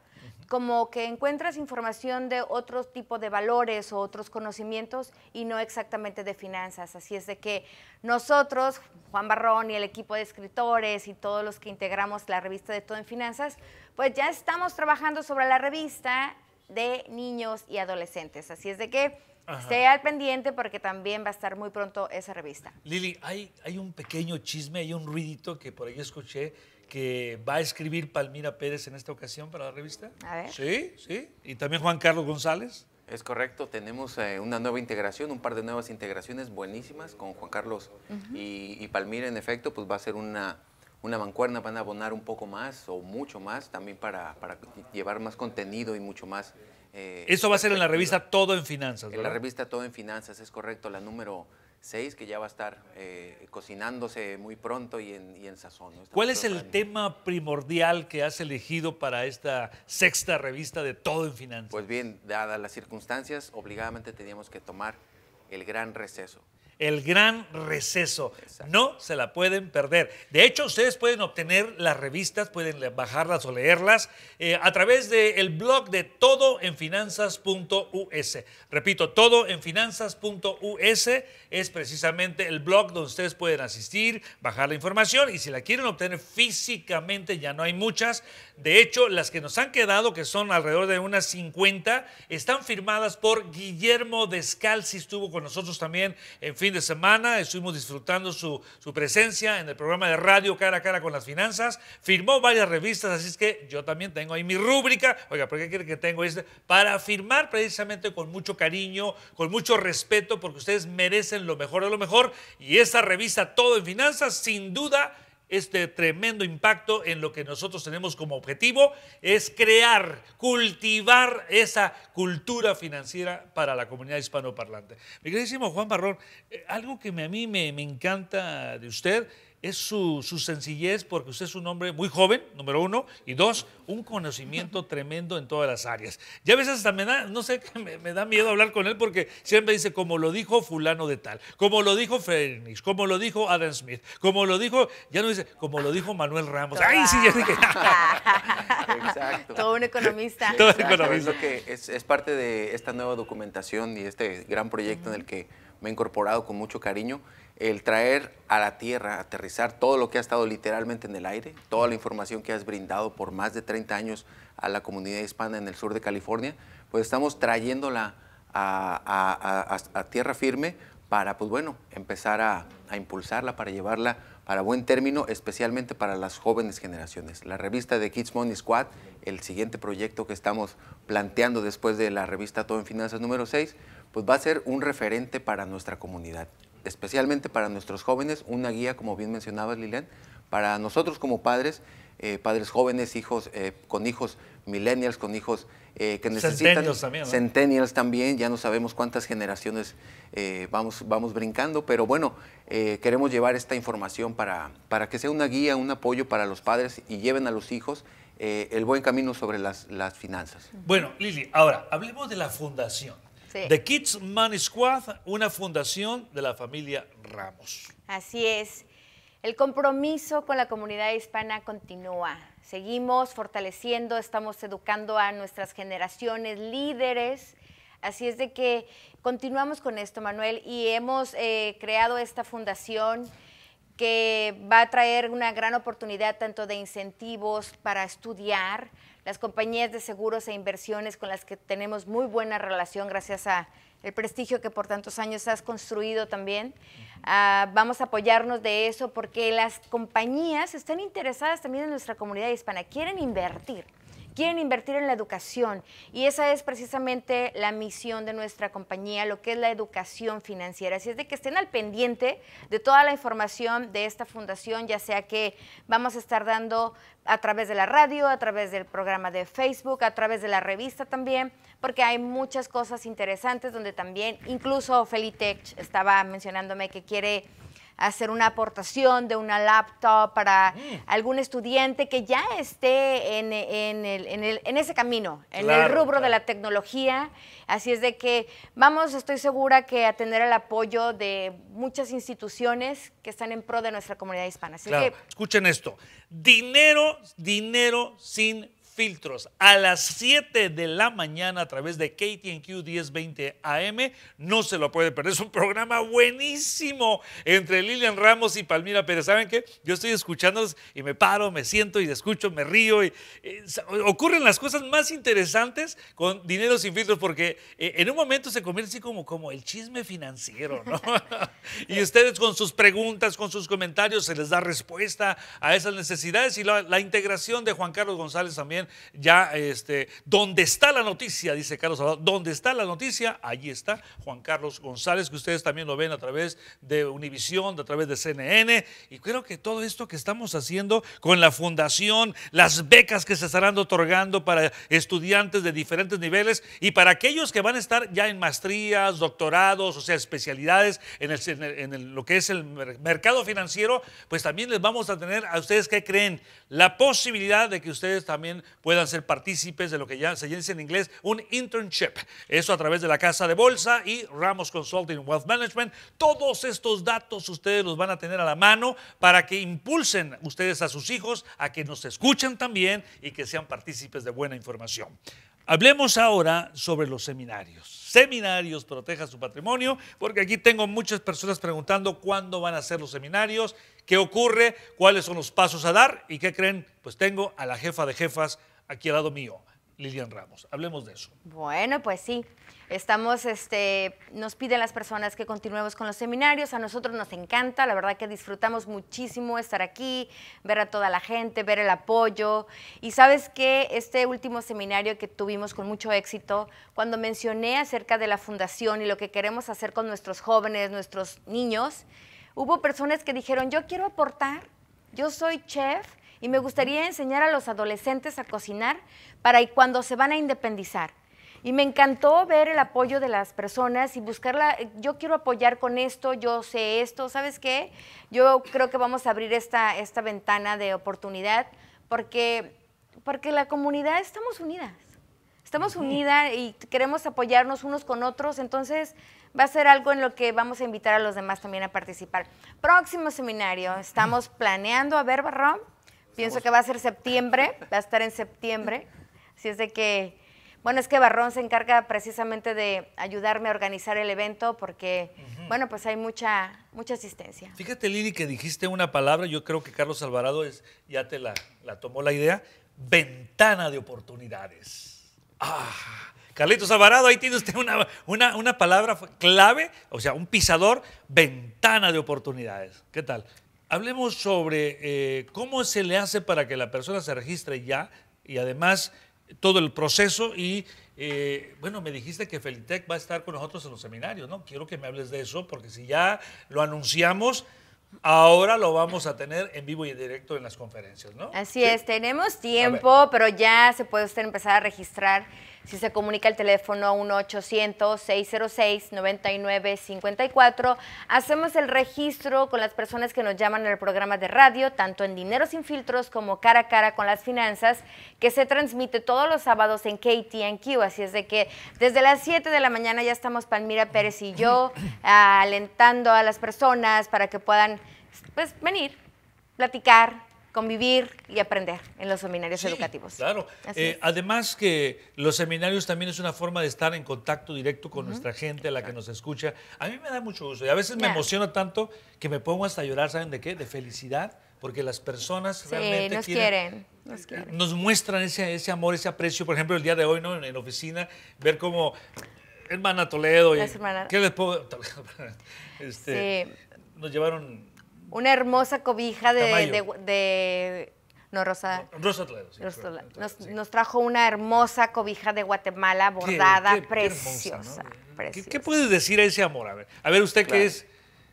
Como que encuentras información de otro tipo de valores o otros conocimientos y no exactamente de finanzas. Así es de que nosotros, Juan Barrón y el equipo de escritores y todos los que integramos la revista de Todo en Finanzas, pues ya estamos trabajando sobre la revista de niños y adolescentes. Así es de que Esté al pendiente porque también va a estar muy pronto esa revista. Lili, hay, hay un pequeño chisme, hay un ruidito que por ahí escuché que va a escribir Palmira Pérez en esta ocasión para la revista. A ver. Sí, sí. Y también Juan Carlos González. Es correcto, tenemos eh, una nueva integración, un par de nuevas integraciones buenísimas con Juan Carlos y, Palmira, en efecto, pues va a ser una, una mancuerna, van a abonar un poco más o mucho más también para llevar más contenido y mucho más eh, Eso va a ser en la revista Todo en Finanzas. En la revista Todo en Finanzas, es correcto, la número 6, que ya va a estar eh, cocinándose muy pronto y en, sazón. ¿Cuál es el tema primordial que has elegido para esta sexta revista de Todo en Finanzas? Pues bien, dadas las circunstancias, obligadamente teníamos que tomar el gran receso el gran receso. No se la pueden perder. De hecho, ustedes pueden obtener las revistas, pueden bajarlas o leerlas eh, a través del blog de todoenfinanzas.us. Repito, todoenfinanzas.us es precisamente el blog donde ustedes pueden asistir, bajar la información y si la quieren obtener físicamente, ya no hay muchas. De hecho, las que nos han quedado, que son alrededor de unas 50, están firmadas por Guillermo Descalzi, estuvo con nosotros también en fin de semana, estuvimos disfrutando su, presencia en el programa de radio Cara a Cara con las Finanzas, firmó varias revistas, así es que yo también tengo ahí mi rúbrica, oiga, ¿por qué quiere que tengo este? Para firmar precisamente con mucho cariño, con mucho respeto, porque ustedes merecen lo mejor de lo mejor, y esta revista Todo en Finanzas, sin duda, este tremendo impacto en lo que nosotros tenemos como objetivo, es crear, cultivar esa cultura financiera para la comunidad hispanoparlante. Mi queridísimo Juan Barrón, eh, algo que a mí me encanta de usted es su, su, sencillez, porque usted es un hombre muy joven, número uno, y dos, un conocimiento tremendo en todas las áreas. Ya a veces también, no sé, me, da miedo hablar con él porque siempre dice, como lo dijo fulano de tal, como lo dijo Fénix, como lo dijo Adam Smith, como lo dijo, ya no dice, como lo dijo Manuel Ramos. ¡Ay, sí, ya dije! Exacto. Todo un economista. Todo economista. Es, que es, parte de esta nueva documentación y este gran proyecto en el que me ha incorporado con mucho cariño, el traer a la tierra, aterrizar todo lo que ha estado literalmente en el aire, toda la información que has brindado por más de 30 años a la comunidad hispana en el sur de California, pues estamos trayéndola a, tierra firme para, pues bueno, empezar a, a, impulsarla, para llevarla para buen término, especialmente para las jóvenes generaciones. La revista de Kids Money Squad, el siguiente proyecto que estamos planteando después de la revista Todo en Finanzas número 6, pues va a ser un referente para nuestra comunidad, especialmente para nuestros jóvenes, una guía, como bien mencionabas, Lilian, para nosotros como padres, eh, padres jóvenes, hijos eh, con hijos millennials, con hijos eh, que necesitan... Centennials también. ya no sabemos cuántas generaciones vamos, vamos brincando, pero bueno, queremos llevar esta información para, para que sea una guía, un apoyo para los padres y lleven a los hijos el buen camino sobre las, las finanzas. Bueno, Lili, ahora hablemos de la fundación. The Kids Money Squad, una fundación de la familia Ramos. Así es. El compromiso con la comunidad hispana continúa. Seguimos fortaleciendo, estamos educando a nuestras generaciones líderes. Así es de que continuamos con esto, Manuel, y hemos eh, creado esta fundación que va a traer una gran oportunidad tanto de incentivos para estudiar, las compañías de seguros e inversiones con las que tenemos muy buena relación gracias a el prestigio que por tantos años has construido también. Ah, vamos a apoyarnos de eso porque las compañías están interesadas también en nuestra comunidad hispana, quieren invertir quieren invertir en la educación y esa es precisamente la misión de nuestra compañía, lo que es la educación financiera. Así es de que estén al pendiente de toda la información de esta fundación, ya sea que vamos a estar dando a través de la radio, a través del programa de Facebook, a través de la revista también, porque hay muchas cosas interesantes donde también, incluso Felitech estaba mencionándome que quiere hacer una aportación de una laptop para mm. algún estudiante que ya esté en, en, el, en, el, en ese camino, en el rubro de la tecnología. Así es de que vamos, estoy segura que a tener el apoyo de muchas instituciones que están en pro de nuestra comunidad hispana. Escuchen esto, dinero, dinero sin filtros a las 7 de la mañana a través de KTNQ 1020 AM. No se lo puede perder. Es un programa buenísimo entre Lilian Ramos y Palmira Pérez. ¿Saben qué? Yo estoy escuchando y me paro, me siento y escucho, me río. Y, eh, ocurren las cosas más interesantes con Dinero sin filtros porque eh, en un momento se convierte así como, como el chisme financiero, ¿no? y ustedes con sus preguntas, con sus comentarios, se les da respuesta a esas necesidades y la integración de Juan Carlos González también ya este, donde está la noticia, dice Carlos Salvador, donde está la noticia, allí está Juan Carlos González, que ustedes también lo ven a través de Univisión, a través de CNN, y creo que todo esto que estamos haciendo con la fundación, las becas que se estarán otorgando para estudiantes de diferentes niveles y para aquellos que van a estar ya en maestrías, doctorados, o sea, especialidades en, en, lo que es el mercado financiero, pues también les vamos a tener a ustedes que creen la posibilidad de que ustedes también puedan ser partícipes de lo que ya se dice en inglés un internship. Eso a través de la Casa de Bolsa y Ramos Consulting Wealth Management. Todos estos datos ustedes los van a tener a la mano para que impulsen ustedes a sus hijos a que nos escuchen también y que sean partícipes de buena información. Hablemos ahora sobre los seminarios. Seminarios, proteja su patrimonio, porque aquí tengo muchas personas preguntando cuándo van a ser los seminarios, qué ocurre, cuáles son los pasos a dar y qué creen. Pues tengo a la jefa de jefas aquí al lado mío, Lilian Ramos. Hablemos de eso. Bueno, pues sí. Estamos, este, nos piden las personas que continuemos con los seminarios. A nosotros nos encanta, la verdad que disfrutamos muchísimo estar aquí, ver a toda la gente, ver el apoyo. Y sabes que este último seminario que tuvimos con mucho éxito, cuando mencioné acerca de la fundación y lo que queremos hacer con nuestros jóvenes, nuestros niños, hubo personas que dijeron, yo quiero aportar, yo soy chef, y me gustaría enseñar a los adolescentes a cocinar para cuando se van a independizar. Y me encantó ver el apoyo de las personas y buscarla. Yo quiero apoyar con esto, yo sé esto, ¿sabes qué? Yo creo que vamos a abrir esta, esta ventana de oportunidad porque, porque la comunidad estamos unidas. Estamos unidas y queremos apoyarnos unos con otros, entonces va a ser algo en lo que vamos a invitar a los demás también a participar. Próximo seminario, estamos planeando, a ver, Barrón, Pienso que va a ser septiembre, va a estar en septiembre. Así es de que, bueno, es que Barrón se encarga precisamente de ayudarme a organizar el evento porque, bueno, pues hay mucha, mucha asistencia. Fíjate, Lili, que dijiste una palabra, yo creo que Carlos Alvarado es, ya te la, la tomó la idea, ventana de oportunidades. Ah, Carlitos Alvarado, ahí tiene usted una, una, una, palabra clave, o sea, un pisador, ventana de oportunidades. ¿Qué tal? Hablemos sobre eh, cómo se le hace para que la persona se registre ya y además todo el proceso y eh, bueno, me dijiste que Felitec va a estar con nosotros en los seminarios, ¿no? Quiero que me hables de eso porque si ya lo anunciamos, ahora lo vamos a tener en vivo y en directo en las conferencias, ¿no? Así es, tenemos tiempo, pero ya se puede usted empezar a registrar si se comunica el teléfono 1-800-606-9954, hacemos el registro con las personas que nos llaman en el programa de radio, tanto en Dinero sin filtros como cara a cara con las finanzas, que se transmite todos los sábados en KTNQ. Así es de que desde las 7 de la mañana ya estamos Palmira Pérez y yo alentando a las personas para que puedan pues, venir, platicar, convivir y aprender en los seminarios educativos. Claro. Eh, además que los seminarios también es una forma de estar en contacto directo con nuestra gente, a la que nos escucha. A mí me da mucho gusto y a veces me emociona tanto que me pongo hasta llorar, ¿saben de qué? De felicidad, porque las personas realmente nos quieren, Nos, eh, quieren. nos muestran ese, amor, ese aprecio. Por ejemplo, el día de hoy, ¿no? En, oficina, ver cómo hermana Toledo y... Las ¿Qué les puedo...? Este, nos llevaron una hermosa cobija de, no, Rosa. Rosa, sí, Nos, trajo una hermosa cobija de Guatemala bordada, preciosa, qué puedes decir a ese amor? A ver, a ver usted qué que es.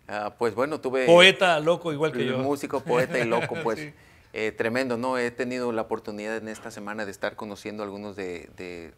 Ah, pues bueno, tuve. Poeta, loco, igual que yo. Músico, poeta y loco, pues. Eh, tremendo, ¿no? He tenido la oportunidad en esta semana de estar conociendo a algunos de,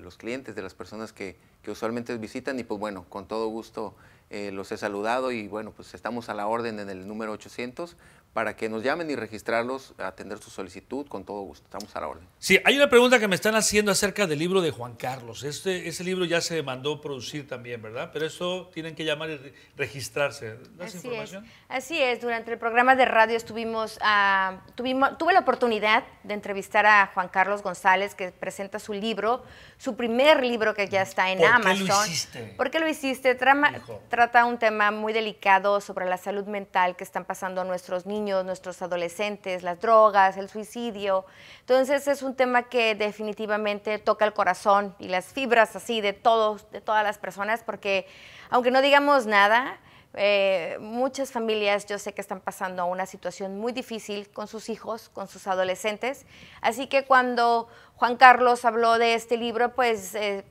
los clientes, de las personas que, que usualmente visitan, y pues bueno, con todo gusto. Eh, los he saludado y bueno, pues estamos a la orden en el número 800 para que nos llamen y registrarlos, atender su solicitud con todo gusto. Estamos a la orden. Sí, hay una pregunta que me están haciendo acerca del libro de Juan Carlos. Este, ese libro ya se mandó producir también, ¿verdad? Pero eso tienen que llamar y registrarse. Así información? Es. Así es, durante el programa de radio estuvimos, ah, tuvimos, tuve la oportunidad de entrevistar a Juan Carlos González, que presenta su libro, su primer libro que ya está en ¿Por Amazon. Qué lo hiciste? ¿Por qué lo hiciste? Trama, trata un tema muy delicado sobre la salud mental que están pasando nuestros niños nuestros adolescentes, las drogas, el suicidio. Entonces es un tema que definitivamente toca el corazón y las fibras así de todos, de todas las personas, porque aunque no digamos nada, eh, muchas familias yo sé que están pasando una situación muy difícil con sus hijos, con sus adolescentes. Así que cuando Juan Carlos habló de este libro, pues eh,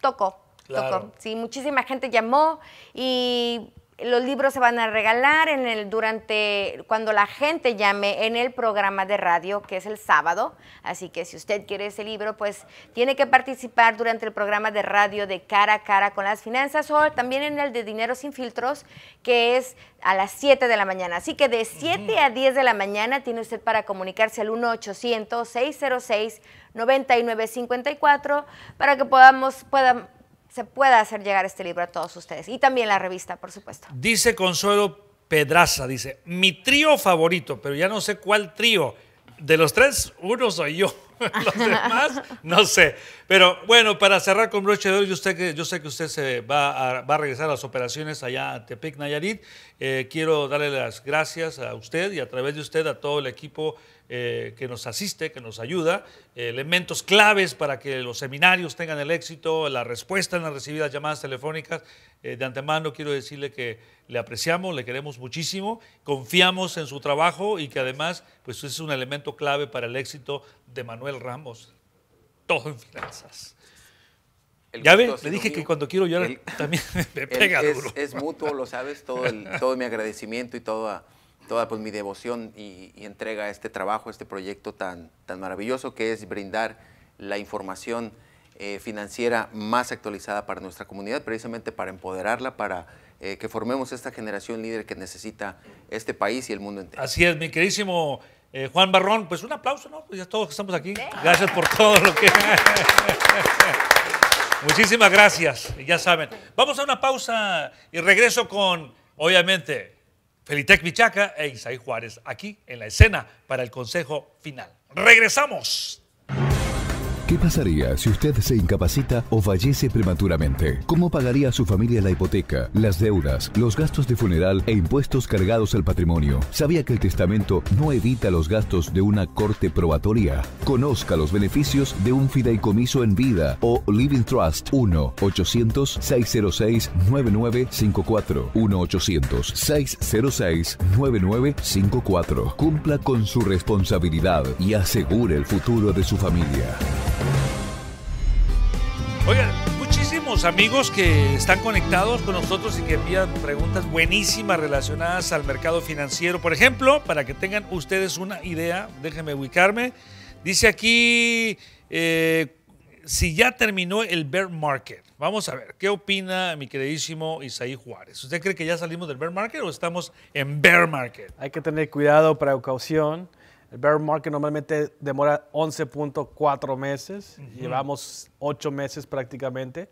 tocó, tocó. Sí, muchísima gente llamó y los libros se van a regalar en el, durante, cuando la gente llame en el programa de radio, que es el sábado. Así que si usted quiere ese libro, pues tiene que participar durante el programa de radio de cara a cara con las finanzas o también en el de Dinero sin filtros, que es a las 7 de la mañana. Así que de 7 a 10 de la mañana tiene usted para comunicarse al 1-800-606-9954 para que podamos, puedan se pueda hacer llegar este libro a todos ustedes. Y también la revista, por supuesto. Dice Consuelo Pedraza, dice, mi trío favorito, pero ya no sé cuál trío. De los tres, uno soy yo. los demás, no sé. Pero bueno, para cerrar con broche de hoy, yo, yo sé que usted se va a, regresar a las operaciones allá a Tepic, Nayarit. Eh, quiero darle las gracias a usted y a través de usted a todo el equipo eh, que nos asiste, que nos ayuda, eh, elementos claves para que los seminarios tengan el éxito, la respuesta en las recibidas llamadas telefónicas. Eh, de antemano quiero decirle que le apreciamos, le queremos muchísimo, confiamos en su trabajo y que además pues, es un elemento clave para el éxito de Manuel Ramos. Todo en finanzas. ya ve, le dije que cuando quiero llorar también me pega es, duro. Es mutuo, lo sabes, todo, todo mi agradecimiento y todo a toda pues, mi devoción y, entrega a este trabajo, a este proyecto tan, tan maravilloso que es brindar la información eh, financiera más actualizada para nuestra comunidad, precisamente para empoderarla, para eh, que formemos esta generación líder que necesita este país y el mundo entero. Así es, mi queridísimo eh, Juan Barrón, pues un aplauso, ¿no? Pues ya todos estamos aquí. Gracias por todo lo que... Muchísimas gracias, ya saben. Vamos a una pausa y regreso con, obviamente, Felitec Michaca e Isaí Juárez aquí en la escena para el consejo final. Regresamos. ¿Qué pasaría si usted se incapacita o fallece prematuramente? ¿Cómo pagaría a su familia la hipoteca, las deudas, los gastos de funeral e impuestos cargados al patrimonio? ¿Sabía que el testamento no evita los gastos de una corte probatoria? Conozca los beneficios de un fideicomiso en vida o Living Trust 1-800-606-9954. 1-800-606-9954. Cumpla con su responsabilidad y asegure el futuro de su familia. Oigan, muchísimos amigos que están conectados con nosotros y que envían preguntas buenísimas relacionadas al mercado financiero. Por ejemplo, para que tengan ustedes una idea, déjenme ubicarme. Dice aquí eh, si ya terminó el bear market. Vamos a ver, ¿qué opina mi queridísimo Isaí Juárez? ¿Usted cree que ya salimos del bear market o estamos en bear market? Hay que tener cuidado, precaución. El bear market normalmente demora 11.4 meses, llevamos 8 meses prácticamente,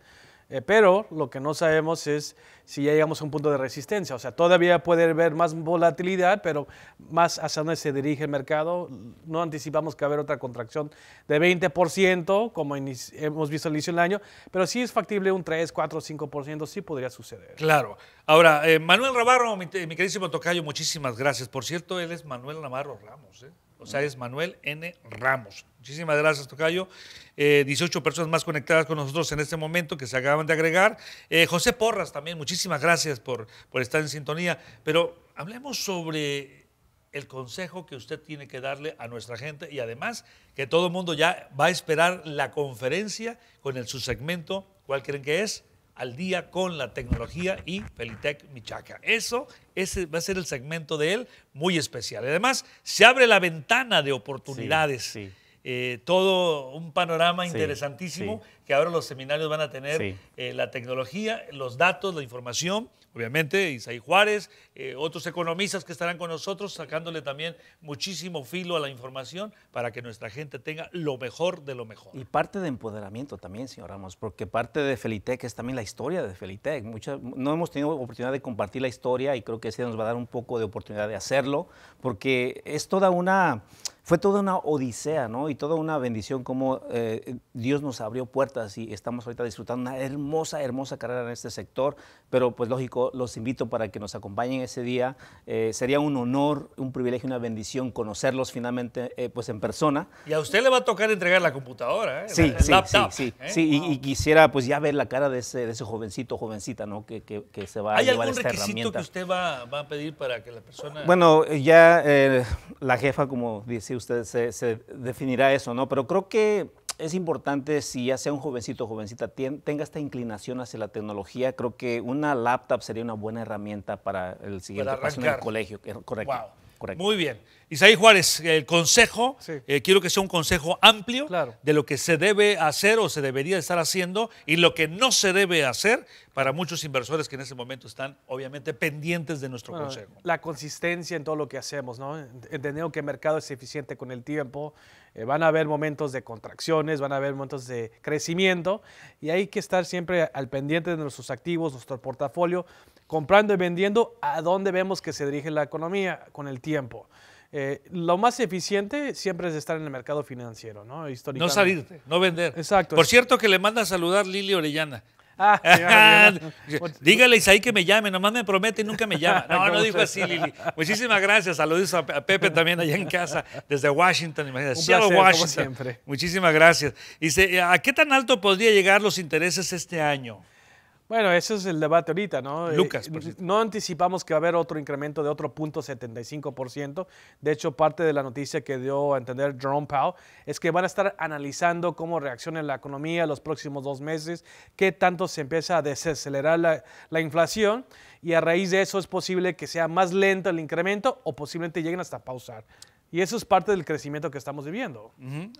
eh, pero lo que no sabemos es si ya llegamos a un punto de resistencia, o sea, todavía puede haber más volatilidad, pero más hacia dónde se dirige el mercado, no anticipamos que va a haber otra contracción de 20%, como hemos visto al inicio del año, pero sí es factible un 3, 4, 5%, sí podría suceder. Claro. Ahora, eh, Manuel Navarro, mi, mi, queridísimo tocayo, muchísimas gracias. Por cierto, él es Manuel Navarro Ramos, ¿eh? o sea, es Manuel N. Ramos. Muchísimas gracias, Tocayo. 18 eh, personas más conectadas con nosotros en este momento que se acaban de agregar. Eh, José Porras también, muchísimas gracias por, por estar en sintonía. Pero hablemos sobre el consejo que usted tiene que darle a nuestra gente y además que todo el mundo ya va a esperar la conferencia con el subsegmento, ¿cuál creen que es? al día con la tecnología y Felitec Michaca. Eso ese va a ser el segmento de él muy especial. Además, se abre la ventana de oportunidades. Eh, todo un panorama interesantísimo que ahora los seminarios van a tener, eh, la tecnología, los datos, la información obviamente Isaí Juárez, eh, otros economistas que estarán con nosotros sacándole también muchísimo filo a la información para que nuestra gente tenga lo mejor de lo mejor. Y parte de empoderamiento también, señor Ramos, porque parte de Felitec es también la historia de Felitec. Muchas, no hemos tenido oportunidad de compartir la historia y creo que ese nos va a dar un poco de oportunidad de hacerlo, porque es toda una fue toda una odisea, ¿no? Y toda una bendición como eh, Dios nos abrió puertas y estamos ahorita disfrutando una hermosa, hermosa carrera en este sector. Pero pues lógico, los invito para que nos acompañen ese día. Eh, sería un honor, un privilegio, una bendición conocerlos finalmente eh, pues en persona. Y a usted le va a tocar entregar la computadora, ¿eh? Sí, sí, sí, sí, Y, quisiera pues ya ver la cara de ese, jovencito, jovencita, ¿no? Que, se va a llevar esta herramienta. ¿Hay algún requisito que usted va, va, a pedir para que la persona... Bueno, ya la jefa, como dice usted se, definirá eso, ¿no? Pero creo que es importante si ya sea un jovencito o jovencita tenga esta inclinación hacia la tecnología. Creo que una laptop sería una buena herramienta para el siguiente paso en el colegio. Correcto. Muy bien. Isaí Juárez, el consejo, eh, quiero que sea un consejo amplio de lo que se debe hacer o se debería estar haciendo y lo que no se debe hacer para muchos inversores que en ese momento están obviamente pendientes de nuestro consejo. La consistencia en todo lo que hacemos, ¿no? Entendiendo que el mercado es eficiente con el tiempo, eh, van a haber momentos de contracciones, van a haber momentos de crecimiento y hay que estar siempre al pendiente de nuestros activos, nuestro portafolio comprando y vendiendo, a dónde vemos que se dirige la economía con el tiempo. Eh, lo más eficiente siempre es estar en el mercado financiero, ¿no? Históricamente. No salir, no vender. Exacto. Por cierto, que le manda a saludar Lili Orellana. Ah, Dígale Isaí que me llame, nomás me promete y nunca me llama. No, no dijo así, Lili. Muchísimas gracias. Saludos a Pepe también allá en casa, desde Washington, imagínate. Un siempre. Muchísimas gracias. Dice, eh, ¿a qué tan alto podría llegar los intereses este año? Bueno, ese es el debate ahorita, ¿no? Eh, Lucas, No anticipamos que va a haber otro incremento de otro punto 75%. De hecho, parte de la noticia que dio a entender Jerome Powell es que van a estar analizando cómo reacciona la economía los próximos dos meses, qué tanto se empieza a desacelerar la, la inflación y a raíz de eso es posible que sea más lento el incremento o posiblemente lleguen hasta pausar. Y eso es parte del crecimiento que estamos viviendo.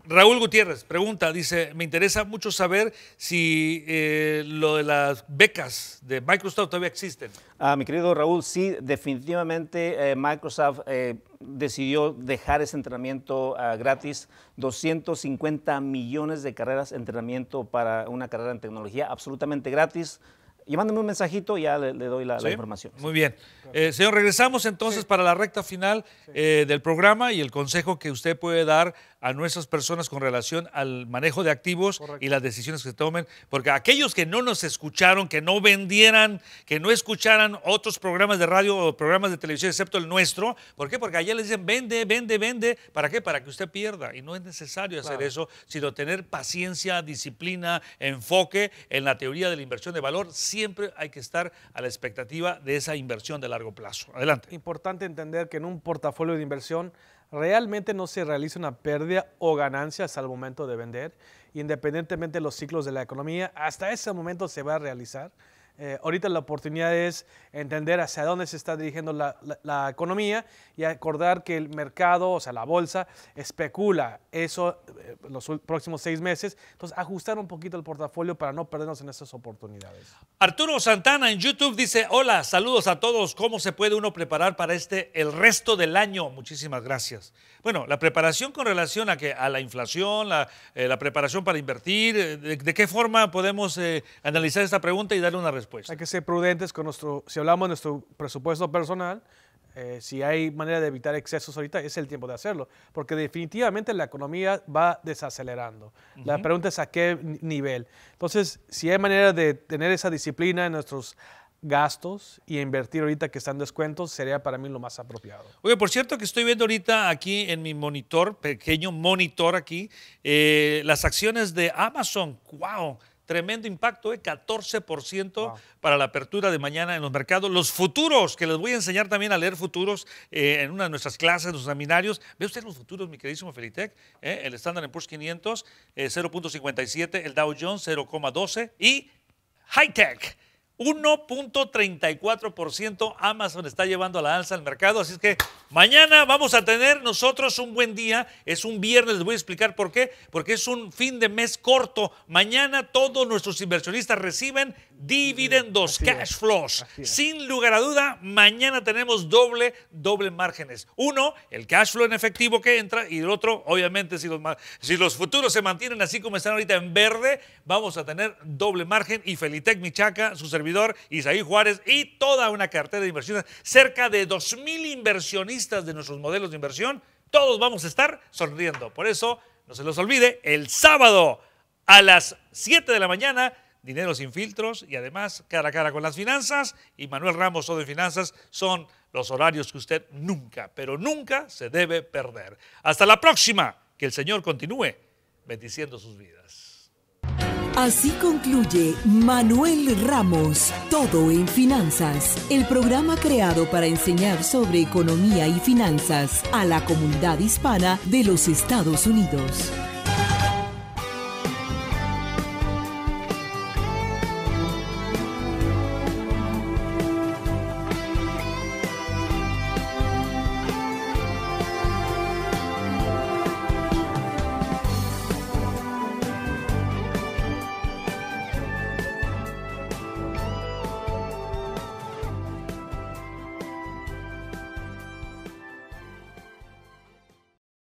Raúl Gutiérrez pregunta, dice, me interesa mucho saber si eh, lo de las becas de Microsoft todavía existen. Ah, mi querido Raúl, sí, definitivamente eh, Microsoft eh, decidió dejar ese entrenamiento ah, gratis, 250 millones de carreras entrenamiento para una carrera en tecnología absolutamente gratis y mándame un mensajito y ya le, doy la, información. Muy bien. Eh, señor, regresamos entonces para la recta final eh, del programa y el consejo que usted puede dar a nuestras personas con relación al manejo de activos y las decisiones que se tomen, porque aquellos que no nos escucharon, que no vendieran, que no escucharan otros programas de radio o programas de televisión, excepto el nuestro, ¿por qué? Porque allá les dicen, vende, vende, vende, ¿para qué? Para que usted pierda. Y no es necesario hacer eso, sino tener paciencia, disciplina, enfoque en la teoría de la inversión de valor. Siempre hay que estar a la expectativa de esa inversión de largo plazo. Adelante. Importante entender que en un portafolio de inversión realmente no se realiza una pérdida o ganancia hasta el momento de vender, independientemente de los ciclos de la economía, hasta ese momento se va a realizar. Eh, ahorita la oportunidad es entender hacia dónde se está dirigiendo la, economía y acordar que el mercado, o sea, la bolsa, especula eso eh, los próximos seis meses. Entonces, ajustar un poquito el portafolio para no perdernos en esas oportunidades. Arturo Santana en YouTube dice, hola, saludos a todos. ¿Cómo se puede uno preparar para este, el resto del año? Muchísimas gracias. Bueno, la preparación con relación a, que, a la inflación, la, eh, preparación para invertir, de, de, qué forma podemos analizar esta pregunta y darle una respuesta? Hay que ser prudentes con nuestro, si hablamos de nuestro presupuesto personal, eh, si hay manera de evitar excesos ahorita, es el tiempo de hacerlo, porque definitivamente la economía va desacelerando. La pregunta es a qué nivel. Entonces, si hay manera de tener esa disciplina en nuestros gastos y invertir ahorita que están descuentos sería para mí lo más apropiado. Oye, por cierto que estoy viendo ahorita aquí en mi monitor, pequeño monitor aquí, eh, las acciones de Amazon. ¡Wow! tremendo impacto de eh, 14% para la apertura de mañana en los mercados. Los futuros, que les voy a enseñar también a leer futuros eh, en una de nuestras clases, en los seminarios. Ve usted los futuros, mi queridísimo Felitec. Eh, el Standard Poor's 500, 0.57, el Dow Jones 0.12 y High Tech. 1.34% Amazon está llevando a la alza al mercado, así es que mañana vamos a tener nosotros un buen día, es un viernes, les voy a explicar por qué, porque es un fin de mes corto, mañana todos nuestros inversionistas reciben dividendos, cash flows. Sin lugar a duda, mañana tenemos doble, doble márgenes. Uno, el cash flow en efectivo que entra y el otro, obviamente, si los, si los futuros se mantienen así como están ahorita en verde, vamos a tener doble margen y Felitec Michaca, su servidor, Isaí Juárez y toda una cartera de inversiones, cerca de 2.000 inversionistas de nuestros modelos de inversión, todos vamos a estar sonriendo. Por eso, no se los olvide, el sábado a las 7 de la mañana Dinero sin filtros y además cara a cara con las finanzas y Manuel Ramos Todo en Finanzas son los horarios que usted nunca, pero nunca se debe perder. Hasta la próxima, que el Señor continúe bendiciendo sus vidas. Así concluye Manuel Ramos, Todo en Finanzas, el programa creado para enseñar sobre economía y finanzas a la comunidad hispana de los Estados Unidos.